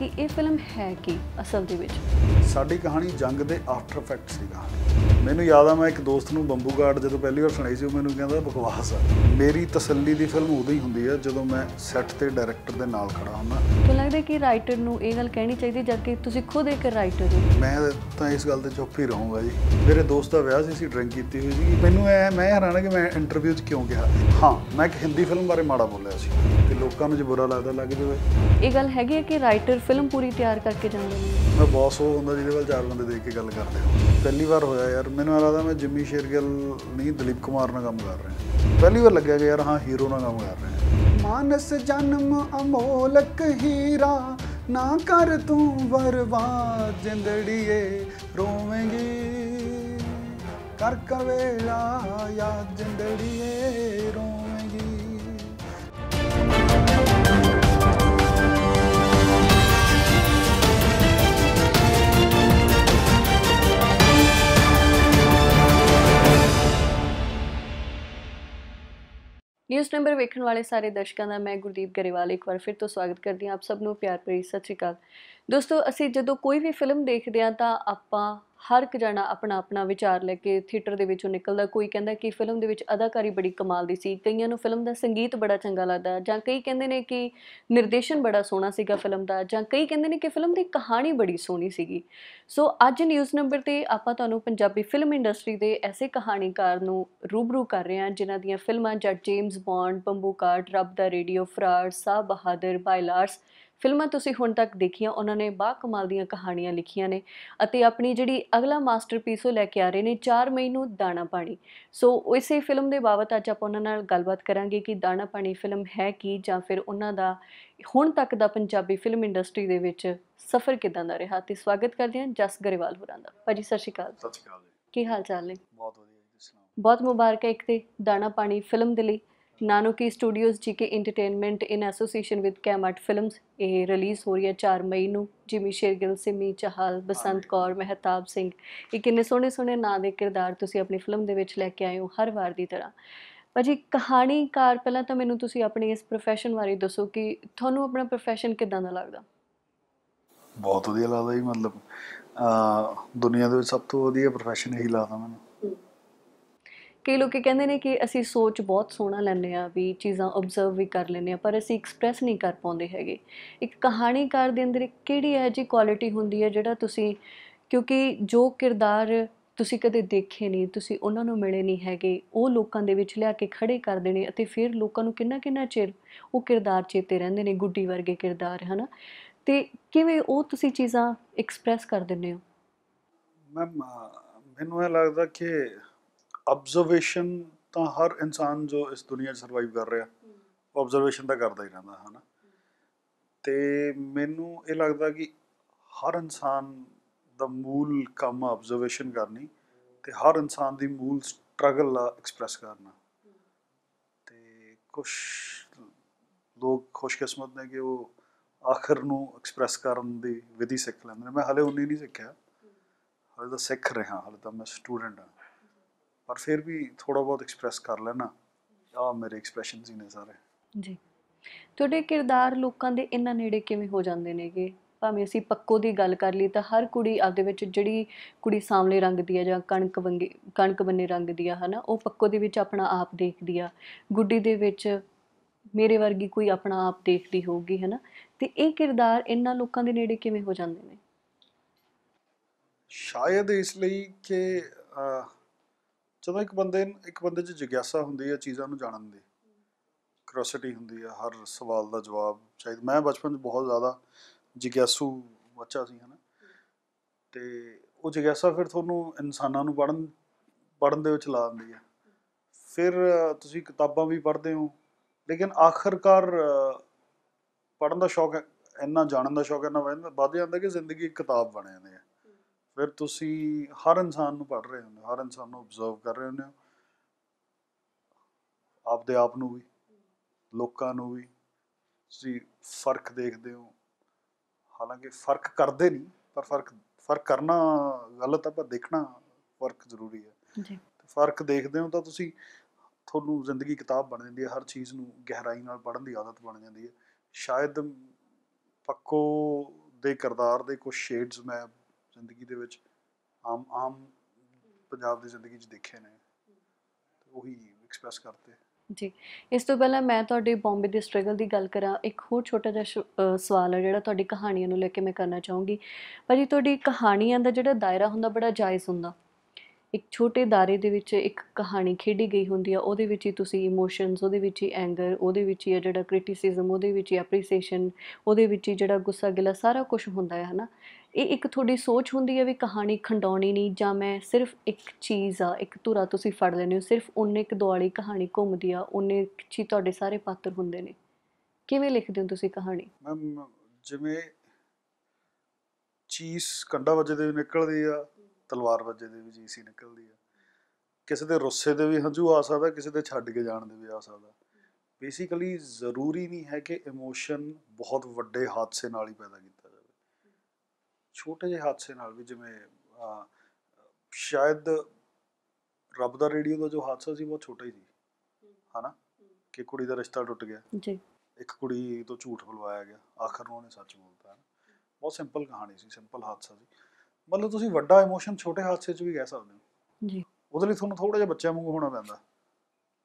ਕਿ ਇਹ ਫਿਲਮ ਹੈ ਕੀ ਅਸਲ ਦੇ ਵਿੱਚ ਸਾਡੀ ਕਹਾਣੀ ਜੰਗ ਦੇ ਆਫਟਰ ਇਫੈਕਟ ਦੀ ਕਹਾਣੀ ਮੈਨੂੰ ਯਾਦ ਆ ਮੈਂ ਇੱਕ ਦੋਸਤ ਨੂੰ ਬੰਬੂ ਗਾਰਡ ਜਦੋਂ ਪਹਿਲੀ ਵਾਰ ਸੁਣਾਈ ਸੀ ਉਹ ਮੈਨੂੰ ਕਹਿੰਦਾ ਬਕਵਾਸ ਆ ਮੇਰੀ ਤਸੱਲੀ ਦੀ ਫਿਲਮ ਉਦੋਂ ਹੀ ਹੁੰਦੀ ਆ ਜਦੋਂ ਮੈਂ ਸੈੱਟ ਤੇ ਡਾਇਰੈਕਟਰ ਦੇ ਨਾਲ ਖੜਾ ਹੁੰਦਾ ਮੈਨੂੰ ਲੱਗਦਾ ਕਿ ਰਾਈਟਰ ਨੂੰ ਇਹ ਗੱਲ ਕਹਿਣੀ ਚਾਹੀਦੀ ਜਦ ਕਿ ਤੁਸੀਂ ਖੁਦ ਇੱਕ ਰਾਈਟਰ ਹੋ ਮੈਂ ਤਾਂ ਇਸ ਗੱਲ ਤੇ ਚੁੱਪ ਹੀ ਰਹੂੰਗਾ ਜੀ ਮੇਰੇ ਦੋਸਤ ਦਾ ਵਿਆਹ ਸੀ ਅਸੀਂ ਡਰਿੰਕ ਕੀਤੀ ਹੋਈ ਸੀ ਮੈਨੂੰ ਐ ਮੈਂ ਹੈਰਾਨ ਕਿ ਮੈਂ ਇੰਟਰਵਿਊ 'ਚ ਕਿਉਂ ਗਿਆ ਹਾਂ ਮੈਂ ਇੱਕ ਹਿੰਦੀ ਫਿਲਮ ਬਾਰੇ ਮਾੜਾ ਬੋਲਿਆ ਸੀ ਤੇ ਲੋਕਾਂ ਨੂੰ ਜੇ ਬੁਰਾ ਲੱਗਦਾ ਲੱਗ ਜਾਵੇ ਇਹ ਗੱਲ ਹੈਗੀ ਹੈ ਕਿ ਰਾਈਟਰ ਫਿਲਮ ਪੂਰੀ ਤਿਆਰ ਕਰਕੇ ਜਾਂਦੇ ਨੇ ਮੈਂ ਬੌਸ ਉਹ ਹੁੰਦਾ ਜਿਹਦੇ ਵੱਲ ਚਾਰ ਬੰਦੇ ਦੇਖ ਕੇ ਗੱਲ ਕਰਦੇ ਹੋ ਪਹਿਲੀ ਵਾਰ ਹੋਇਆ ਯਾਰ ਮੈਨੂੰ ਇਹ ਲੱਗਦਾ ਮੈਂ ਜਿੰਮੀ ਸ਼ੇਰਗਿੱਲ ਨਹੀਂ ਦਲੀਪ ਕੁਮਾਰ ਨਾਲ ਕੰਮ ਕਰ ਰਿਹਾ ਪਹਿਲੀ ਵਾਰ ਲੱਗਿਆ ਕਿ ਯਾਰ ਹਾਂ ਹੀਰੋ ਨਾਲ ਕੰਮ ਕਰ ਰਿਹਾ ਮਾਨਸ ਜਨਮ ਅਮੋਲਕ ਹੀਰਾ ਨਾ ਕਰ ਤੂੰ ਬਰਬਾਦ ਜਿੰਦੜੀਏ ਰੋਵੇਂਗੀ ਕਰ ਕਵੇਲਾ ਯਾ ਜਿੰਦੜੀਏ ਰੋਵੇਂਗੀ ਨਿਊਜ਼ ਨੰਬਰ ਵੇਖਣ ਵਾਲੇ ਸਾਰੇ ਦਰਸ਼ਕਾਂ ਦਾ ਮੈਂ ਗੁਰਦੀਪ ਗਰੇਵਾਲ ਇੱਕ ਵਾਰ ਫਿਰ ਤੋਂ ਸਵਾਗਤ ਕਰਦੀ ਹਾਂ ਆਪ ਸਭ ਨੂੰ ਪਿਆਰ ਭਰੀ ਸਤਿ ਸ਼੍ਰੀ ਅਕਾਲ ਦੋਸਤੋ ਅਸੀਂ ਜਦੋਂ ਕੋਈ ਵੀ ਫਿਲਮ ਦੇਖਦੇ ਹਾਂ ਤਾਂ ਆਪਾਂ ਹਰ ਇੱਕ ਜਣਾ ਆਪਣਾ ਆਪਣਾ ਵਿਚਾਰ ਲੈ ਕੇ ਥੀਏਟਰ ਦੇ ਵਿੱਚੋਂ ਨਿਕਲਦਾ ਕੋਈ ਕਹਿੰਦਾ ਕਿ ਫਿਲਮ ਦੇ ਵਿੱਚ ਅਦਾਕਾਰੀ ਬੜੀ ਕਮਾਲ ਦੀ ਸੀ ਕਈਆਂ ਨੂੰ ਫਿਲਮ ਦਾ ਸੰਗੀਤ ਬੜਾ ਚੰਗਾ ਲੱਗਦਾ ਜਾਂ ਕਈ ਕਹਿੰਦੇ ਨੇ ਕਿ ਨਿਰਦੇਸ਼ਨ ਬੜਾ ਸੋਹਣਾ ਸੀਗਾ ਫਿਲਮ ਦਾ ਜਾਂ ਕਈ ਕਹਿੰਦੇ ਨੇ ਕਿ ਫਿਲਮ ਦੀ ਕਹਾਣੀ ਬੜੀ ਸੋਹਣੀ ਸੀਗੀ ਸੋ ਅੱਜ ਨਿਊਜ਼ ਨੰਬਰ ਤੇ ਆਪਾਂ ਤੁਹਾਨੂੰ ਪੰਜਾਬੀ ਫਿਲਮ ਇੰਡਸਟਰੀ ਦੇ ਐਸੇ ਕਹਾਣੀਕਾਰ ਨੂੰ ਰੂਬਰੂ ਕਰ ਰਹੇ ਹਾਂ ਜਿਨ੍ਹਾਂ ਦੀਆਂ ਫਿਲਮਾਂ ਜੱਟ ਜੇਮਸ ਬੌਂਡ ਬੰਬੂ ਰੱਬ ਦਾ ਰੇਡੀਓ ਫਰਾਰ ਸਾਹ ਬਹਾਦਰ ਬਾਇਲਾਰਸ ਫਿਲਮਾਂ ਤੁਸੀਂ ਹੁਣ ਤੱਕ ਦੇਖੀਆਂ ਉਹਨਾਂ ਨੇ ਬਾ ਕਮਾਲ ਦੀਆਂ ਕਹਾਣੀਆਂ ਲਿਖੀਆਂ ਨੇ ਅਤੇ ਆਪਣੀ ਜਿਹੜੀ ਅਗਲਾ ਮਾਸਟਰਪੀਸ ਉਹ ਲੈ ਕੇ ਆ ਰਹੇ ਨੇ 4 ਮਈ ਨੂੰ ਦਾਣਾ ਪਾਣੀ ਸੋ ਉਸੇ ਫਿਲਮ ਦੇ ਬਾਬਤ ਅੱਜ ਆਪਾਂ ਉਹਨਾਂ ਨਾਲ ਗੱਲਬਾਤ ਕਰਾਂਗੇ ਕਿ ਦਾਣਾ ਪਾਣੀ ਫਿਲਮ ਹੈ ਕੀ ਜਾਂ ਫਿਰ ਉਹਨਾਂ ਦਾ ਹੁਣ ਤੱਕ ਦਾ ਪੰਜਾਬੀ ਫਿਲਮ ਇੰਡਸਟਰੀ ਦੇ ਵਿੱਚ ਸਫ਼ਰ ਕਿਦਾਂ ਦਾ ਰਿਹਾ ਤੇ ਸਵਾਗਤ ਕਰਦੇ ਹਾਂ ਜਸ ਗਰੇਵਾਲ ਹੋਰਾਂ ਦਾ ਭਾਜੀ ਸਤਿ ਸ਼੍ਰੀ ਅਕਾਲ ਸਤਿ ਸ਼੍ਰੀ ਅਕਾਲ ਕੀ ਹਾਲ ਚਾਲ ਨੇ ਬਹੁਤ ਵਧੀਆ ਤੁਸੀਂ ਸੁਣਾਓ ਬਹੁਤ ਮੁਬਾਰਕ ਹੈ ਇੱਕ ਤੇ ਦਾਣਾ ਪਾਣੀ ਫਿਲਮ ਦੇ ਲਈ ਨਾਨੋਕੀ studios G K entertainment in association with ਕੈਮਟ ਫਿਲਮਸ ਇਹ ਰਿਲੀਜ਼ ਹੋ ਰਹੀ ਹੈ 4 ਮਈ ਨੂੰ ਜਿਮੀ ਸ਼ੇਰਗਿਲ ਸਿਮੀ ਚਹਲ ਬਸੰਤ ਕੌਰ ਮਹਿਤਾਬ ਸਿੰਘ ਇਹ ਕਿੰਨੇ ਸੋਹਣੇ ਸੋਹਣੇ ਨਾਂ ਦੇ ਕਿਰਦਾਰ ਤੁਸੀਂ ਆਪਣੀ ਫਿਲਮ ਦੇ ਵਿੱਚ ਲੈ ਕੇ ਆਏ ਹੋ ਹਰ ਵਾਰ ਦੀ ਤਰ੍ਹਾਂ ਭਾਜੀ ਕਹਾਣੀਕਾਰ ਪਹਿਲਾਂ ਤਾਂ ਮੈਨੂੰ ਤੁਸੀਂ ਆਪਣੀ ਇਸ profession ਬਾਰੇ ਦੱਸੋ ਕਿ ਤੁਹਾਨੂੰ ਆਪਣਾ profession ਕਿਦਾਂ ਦਾ ਲੱਗਦਾ ਬਹੁਤ ਵਧੀਆ ਲੱਗਦਾ ਜੀ ਮਤਲਬ ਦੁਨੀਆ ਦੇ ਵਿੱਚ ਸਭ ਤੋਂ ਵਧੀਆ profession ਇਹੀ ਲੱਗਦਾ ਮੈਨੂੰ ਕਈ ਲੋਕ ਕਹਿੰਦੇ ਨੇ ਕਿ ਅਸੀਂ ਸੋਚ ਬਹੁਤ ਸੋਹਣਾ ਲੈਂਦੇ ਆ ਵੀ ਚੀਜ਼ਾਂ ਆਬਜ਼ਰਵ ਵੀ ਕਰ ਲੈਂਦੇ ਆ ਪਰ ਅਸੀਂ ਐਕਸਪ੍ਰੈਸ ਨਹੀਂ ਕਰ ਪਾਉਂਦੇ ਹੈਗੇ ਇੱਕ ਕਹਾਣੀਕਾਰ ਦੇ ਅੰਦਰ ਕਿਹੜੀ ਹੈ ਜੀ ਕੁਆਲਿਟੀ ਹੁੰਦੀ ਹੈ ਜਿਹੜਾ ਤੁਸੀਂ ਕਿਉਂਕਿ ਜੋ ਕਿਰਦਾਰ ਤੁਸੀਂ ਕਦੇ ਦੇਖੇ ਨਹੀਂ ਤੁਸੀਂ ਉਹਨਾਂ ਨੂੰ ਮਿਲੇ ਨਹੀਂ ਹੈਗੇ ਉਹ ਲੋਕਾਂ ਦੇ ਵਿੱਚ ਲਿਆ ਕੇ ਖੜੇ ਕਰ ਦੇਣੇ ਅਤੇ ਫਿਰ ਲੋਕਾਂ ਨੂੰ ਕਿੰਨਾ ਕਿੰਨਾ ਚਿਰ ਉਹ ਕਿਰਦਾਰ ਚੇਤੇ ਰਹਿੰਦੇ ਨੇ ਗੁੱਡੀ ਵਰਗੇ ਕਿਰਦਾਰ ਹਨਾ ਤੇ ਕਿਵੇਂ ਉਹ ਤੁਸੀਂ ਚੀਜ਼ਾਂ ਐਕਸਪ੍ਰੈਸ ਕਰ ਦਿੰਦੇ ਹੋ ਮੈਮ ਮੈਨੂੰ ਇਹ ਲੱਗਦਾ ਕਿ ਆਬਜ਼ਰਵੇਸ਼ਨ ਤਾਂ ਹਰ ਇਨਸਾਨ ਜੋ ਇਸ ਦੁਨੀਆ 'ਚ ਸਰਵਾਈਵ ਕਰ ਰਿਹਾ ਆਬਜ਼ਰਵੇਸ਼ਨ ਤਾਂ ਕਰਦਾ ਹੀ ਰਹਿੰਦਾ ਹਨਾ ਤੇ ਮੈਨੂੰ ਇਹ ਲੱਗਦਾ ਕਿ ਹਰ ਇਨਸਾਨ ਦਾ ਮੂਲ ਕੰਮ ਆਬਜ਼ਰਵੇਸ਼ਨ ਕਰਨੀ ਤੇ ਹਰ ਇਨਸਾਨ ਦੀ ਮੂਲ ਸਟਰਗਲ ਆ ਐਕਸਪ੍ਰੈਸ ਕਰਨਾ ਤੇ ਕੁਝ ਲੋਕ ਖੁਸ਼ਕਿਸਮਤ ਨੇ ਕਿ ਉਹ ਆਖਰ ਨੂੰ ਐਕਸਪ੍ਰੈਸ ਕਰਨ ਦੀ ਵਿਧੀ ਸਿੱਖ ਲੈਂਦੇ ਨੇ ਮੈਂ ਹਲੇ ਉਨੀ ਨਹੀਂ ਸਿੱਖਿਆ ਹਲੇ ਤਾਂ ਸਿੱਖ ਰਿਹਾ ਹਲੇ ਤਾਂ ਮੈਂ ਸਟੂਡੈਂਟ ਹਾਂ ਪਰ ਫਿਰ ਵੀ ਥੋੜਾ ਬਹੁਤ ਐਕਸਪ੍ਰੈਸ ਕਰ ਲੈਣਾ ਆ ਮੇਰੇ ਐਕਸਪ੍ਰੈਸ਼ਨਸ ਹੀ ਨੇ ਸਾਰੇ ਜੀ ਤੁਹਾਡੇ ਕਿਰਦਾਰ ਲੋਕਾਂ ਦੇ ਇੰਨਾ ਨੇੜੇ ਕਿਵੇਂ ਹੋ ਜਾਂਦੇ ਨੇਗੇ ਭਾਵੇਂ ਅਸੀਂ ਪੱਕੋ ਦੀ ਗੱਲ ਕਰ ਲਈ ਤਾਂ ਹਰ ਕੁੜੀ ਆਪਦੇ ਵਿੱਚ ਜਿਹੜੀ ਕੁੜੀ ਸਾਹਮਣੇ ਰੰਗਦੀ ਆ ਜਾਂ ਕਣਕ ਵੰਗੇ ਕਣਕ ਬੰਨੇ ਰੰਗਦੀ ਆ ਹਨਾ ਉਹ ਪੱਕੋ ਦੇ ਵਿੱਚ ਆਪਣਾ ਆਪ ਦੇਖਦੀ ਆ ਗੁੱਡੀ ਦੇ ਵਿੱਚ ਮੇਰੇ ਵਰਗੀ ਕੋਈ ਆਪਣਾ ਆਪ ਦੇਖਦੀ ਹੋਊਗੀ ਹਨਾ ਤੇ ਇਹ ਕਿਰਦਾਰ ਇੰਨਾ ਲੋਕਾਂ ਦੇ ਨੇੜੇ ਕਿਵੇਂ ਹੋ ਜਾਂਦੇ ਨੇ ਸ਼ਾਇਦ ਇਸ ਲਈ ਕਿ ਜਦੋਂ ਇੱਕ ਬੰਦੇ ਇੱਕ ਬੰਦੇ 'ਚ ਜਿਗਿਆਸਾ ਹੁੰਦੀ ਹੈ ਚੀਜ਼ਾਂ ਨੂੰ ਜਾਣਨ ਦੀ ਕਰੋਸਿਟੀ ਹੁੰਦੀ ਹੈ ਹਰ ਸਵਾਲ ਦਾ ਜਵਾਬ ਚਾਹੀਦਾ ਮੈਂ ਬਚਪਨ 'ਚ ਬਹੁਤ ਜ਼ਿਆਦਾ ਜਿਗਿਆਸੂ ਬੱਚਾ ਸੀ ਹਨਾ ਤੇ ਉਹ ਜਿਗਿਆਸਾ ਫਿਰ ਤੁਹਾਨੂੰ ਇਨਸਾਨਾਂ ਨੂੰ ਪੜਨ ਪੜਨ ਦੇ ਵਿੱਚ ਲਾ ਦਿੰਦੀ ਹੈ ਫਿਰ ਤੁਸੀਂ ਕਿਤਾਬਾਂ ਵੀ ਪੜ੍ਹਦੇ ਹੋ ਲੇਕਿਨ ਆਖਰਕਾਰ ਪੜਨ ਦਾ ਸ਼ੌਕ ਇੰਨਾ ਜਾਣਨ ਦਾ ਸ਼ੌਕ ਇੰਨਾ ਵੱਧ ਜਾਂਦਾ ਕਿ ਜ਼ਿੰਦਗੀ ਇੱਕ ਕਿਤਾਬ ਬਣ ਜਾਂਦੀ ਹੈ ਫਿਰ ਤੁਸੀਂ ਹਰ ਇਨਸਾਨ ਨੂੰ ਪੜ ਰਹੇ ਹੁੰਦੇ ਹੋ ਹਰ ਇਨਸਾਨ ਨੂੰ ਅਬਜ਼ਰਵ ਕਰ ਰਹੇ ਹੁੰਦੇ ਹੋ ਆਪਦੇ ਆਪ ਨੂੰ ਵੀ ਲੋਕਾਂ ਨੂੰ ਵੀ ਤੁਸੀਂ ਫਰਕ ਦੇਖਦੇ ਹੋ ਹਾਲਾਂਕਿ ਫਰਕ ਕਰਦੇ ਨਹੀਂ ਪਰ ਫਰਕ ਫਰਕ ਕਰਨਾ ਗਲਤ ਆ ਪਰ ਦੇਖਣਾ ਫਰਕ ਜ਼ਰੂਰੀ ਹੈ ਜੀ ਫਰਕ ਦੇਖਦੇ ਹੋ ਤਾਂ ਤੁਸੀਂ ਤੁਹਾਨੂੰ ਜ਼ਿੰਦਗੀ ਕਿਤਾਬ ਬਣ ਜਾਂਦੀ ਹੈ ਹਰ ਚੀਜ਼ ਨੂੰ ਗਹਿਰਾਈ ਨਾਲ ਪੜਨ ਦੀ ਆਦਤ ਬਣ ਜਾਂਦੀ ਹੈ ਸ਼ਾਇਦ ਪੱਕੋ ਦੇ ਕਰਦਾਰ ਦੇ ਕੁਝ ਸ਼ੇਡਸ ਮੈਂ ਜ਼ਿੰਦਗੀ ਦੇ ਵਿੱਚ ਆਮ ਆਮ ਪੰਜਾਬ ਦੀ ਜ਼ਿੰਦਗੀ 'ਚ ਦੇਖੇ ਨੇ ਉਹੀ ਐਕਸਪ੍ਰੈਸ ਕਰਤੇ ਜੀ ਇਸ ਤੋਂ ਪਹਿਲਾਂ ਮੈਂ ਤੁਹਾਡੇ ਬੰਬੇ ਦੇ ਸਟਰਗਲ ਦੀ ਗੱਲ ਕਰਾਂ ਇੱਕ ਹੋਰ ਛੋਟਾ ਜਿਹਾ ਸਵਾਲ ਹੈ ਜਿਹੜਾ ਤੁਹਾਡੀ ਕਹਾਣੀਆਂ ਨੂੰ ਲੈ ਕੇ ਮੈਂ ਕਰਨਾ ਚਾਹੂੰਗੀ ਭਾਜੀ ਤੁਹਾਡੀ ਕਹਾਣੀਆਂ ਦਾ ਜਿਹੜਾ ਦਾਇਰਾ ਹੁੰਦਾ ਬੜਾ ਜਾਇਜ਼ ਹੁੰਦਾ ਇੱਕ ਛੋਟੇ ਦਾਇਰੇ ਦੇ ਵਿੱਚ ਇੱਕ ਕਹਾਣੀ ਖੇਡੀ ਗਈ ਹੁੰਦੀ ਆ ਉਹਦੇ ਵਿੱਚ ਹੀ ਤੁਸੀਂ ਇਮੋਸ਼ਨਸ ਉਹਦੇ ਵਿੱਚ ਹੀ ਐਂਗਰ ਉਹਦੇ ਵਿੱਚ ਹੀ ਜਿਹੜਾ ਕ੍ਰਿਟਿਸਿਜ਼ਮ ਉਹਦੇ ਵਿੱਚ ਹੀ ਐਪਰੀਸੀਏਸ਼ਨ ਉਹਦੇ ਵਿੱਚ ਹੀ ਜਿਹੜਾ ਗੁੱਸਾ ਗਿਲਾ ਸਾਰਾ ਕੁਝ ਹੁੰਦਾ ਹੈ ਹਨਾ ਇਹ ਇੱਕ ਤੁਹਾਡੀ ਸੋਚ ਹੁੰਦੀ ਹੈ ਵੀ ਕਹਾਣੀ ਖੰਡਾਉਣੀ ਨਹੀਂ ਜਾਂ ਮੈਂ ਸਿਰਫ ਇੱਕ ਚੀਜ਼ ਆ ਇੱਕ ਧੁਰਾ ਤੁਸੀਂ ਫੜ ਲੈਣੇ ਹੋ ਸਿਰਫ ਉਹਨੇ ਇੱਕ ਦੁਆਲੀ ਕਹਾਣੀ ਘੁੰਮਦੀ ਆ ਉਹਨੇ ਚੀ ਤੁਹਾਡੇ ਸਾਰੇ ਪਾਤਰ ਹੁੰਦੇ ਨੇ ਕਿਵੇਂ ਲਿਖਦੇ ਹੋ ਤੁਸੀਂ ਕਹਾਣੀ ਮੈਮ ਜਿਵੇਂ ਚੀਜ਼ ਕੰਡਾ ਵਜੇ ਦੇ ਵੀ ਨਿਕਲਦੀ ਆ ਤਲਵਾਰ ਵਜੇ ਦੇ ਵੀ ਜੀਸੀ ਨਿਕਲਦੀ ਆ ਕਿਸੇ ਦੇ ਰੁੱਸੇ ਦੇ ਵੀ ਹੰਝੂ ਆ ਸਕਦਾ ਕਿਸੇ ਦੇ ਛੱਡ ਕੇ ਜਾਣ ਦੇ ਵੀ ਆ ਸਕਦਾ ਬੇਸਿਕਲੀ ਜ਼ਰੂਰੀ ਨਹੀਂ ਹੈ ਕਿ ਇਮੋਸ਼ਨ ਬਹੁਤ ਵੱਡੇ ਹਾਦਸੇ ਨਾਲ ਹੀ ਪੈਦਾ ਕੀਤਾ ਛੋਟੇ ਜਿਹੇ ਹਾਦਸੇ ਨਾਲ ਵੀ ਜਿਵੇਂ ਸ਼ਾਇਦ ਰੱਬ ਦਾ ਰੇਡੀਓ ਦਾ ਜੋ ਹਾਦਸਾ ਸੀ ਬਹੁਤ ਛੋਟਾ ਹੀ ਸੀ ਹਨਾ ਕਿ ਕੁੜੀ ਦਾ ਰਿਸ਼ਤਾ ਟੁੱਟ ਗਿਆ ਜੀ ਇੱਕ ਕੁੜੀ ਤੋਂ ਝੂਠ ਬੁਲਵਾਇਆ ਗਿਆ ਆਖਰ ਨੂੰ ਉਹਨੇ ਸੱਚ ਬੋਲਤਾ ਬਹੁਤ ਸਿੰਪਲ ਕਹਾਣੀ ਸੀ ਸਿੰਪਲ ਹਾਦਸਾ ਸੀ ਮਤਲਬ ਤੁਸੀਂ ਵੱਡਾ ਇਮੋਸ਼ਨ ਛੋਟੇ ਹਾਦਸੇ 'ਚ ਵੀ ਕਹਿ ਸਕਦੇ ਹੋ ਜੀ ਉਹਦੇ ਲਈ ਤੁਹਾਨੂੰ ਥੋੜਾ ਜਿਹਾ ਬੱਚਿਆਂ ਵਾਂਗੂ ਹੋਣਾ ਪੈਂਦਾ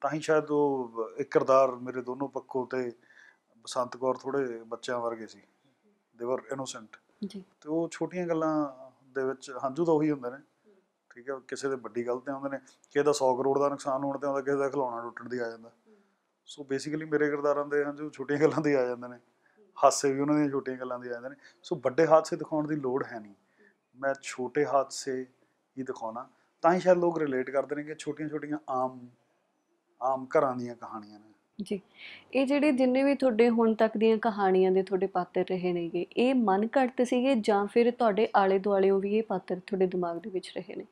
ਤਾਂ ਹੀ ਸ਼ਾਇਦ ਉਹ ਇੱਕ ਕਿਰਦਾਰ ਮੇਰੇ ਦੋਨੋਂ ਪੱਖੋਂ ਤੇ ਬਸੰਤ ਕੌਰ ਥੋੜੇ ਬੱਚਿਆਂ ਵਰਗੇ ਸੀ ਦੇ ਵਰ ਇਨੋਸੈਂਟ ਜੀ ਤੇ ਉਹ ਛੋਟੀਆਂ ਗੱਲਾਂ ਦੇ ਵਿੱਚ ਹੰਝੂ ਤਾਂ ਉਹੀ ਹੁੰਦੇ ਨੇ ਠੀਕ ਹੈ ਕਿਸੇ ਦੇ ਵੱਡੀ ਗੱਲ ਤੇ ਆਉਂਦੇ ਨੇ ਕਿਸੇ ਦਾ 100 ਕਰੋੜ ਦਾ ਨੁਕਸਾਨ ਹੋਣ ਤੇ ਆਉਂਦਾ ਕਿਸੇ ਦਾ ਖਿਲੌਣਾ ਟੁੱਟਣ ਦੀ ਆ ਜਾਂਦਾ ਸੋ ਬੇਸਿਕਲੀ ਮੇਰੇ ਕਿਰਦਾਰਾਂ ਦੇ ਹੰਝੂ ਛੋਟੀਆਂ ਗੱਲਾਂ ਦੇ ਆ ਜਾਂਦੇ ਨੇ ਹਾਸੇ ਵੀ ਉਹਨਾਂ ਦੀਆਂ ਛੋਟੀਆਂ ਗੱਲਾਂ ਦੇ ਆ ਜਾਂਦੇ ਨੇ ਸੋ ਵੱਡੇ ਹਾਦਸੇ ਦਿਖਾਉਣ ਦੀ ਲੋੜ ਹੈ ਨਹੀਂ ਮੈਂ ਛੋਟੇ ਹਾਦਸੇ ਹੀ ਦਿਖਾਉਣਾ ਤਾਂ ਹੀ ਸ਼ਾਇਦ ਲੋਕ ਰਿਲੇਟ ਕਰਦੇ ਨੇ ਕਿ ਛੋਟੀਆਂ-ਛੋਟੀਆਂ ਆਮ ਆਮ ਘਰਾਂ ਦੀਆਂ ਕਹਾਣੀਆਂ ਨੇ ਜੀ ਇਹ ਜਿਹੜੇ ਜਿੰਨੇ ਵੀ ਤੁਹਾਡੇ ਹੁਣ ਤੱਕ ਦੀਆਂ ਕਹਾਣੀਆਂ ਦੇ ਤੁਹਾਡੇ ਪਾਤਰ ਰਹੇ ਨੇਗੇ ਇਹ ਮਨ ਮਨਘੜਤ ਸੀਗੇ ਜਾਂ ਫਿਰ ਤੁਹਾਡੇ ਆਲੇ ਦੁਆਲੇ ਉਹ ਵੀ ਇਹ ਪਾਤਰ ਤੁਹਾਡੇ ਦਿਮਾਗ ਦੇ ਵਿੱਚ ਰਹੇ ਨੇ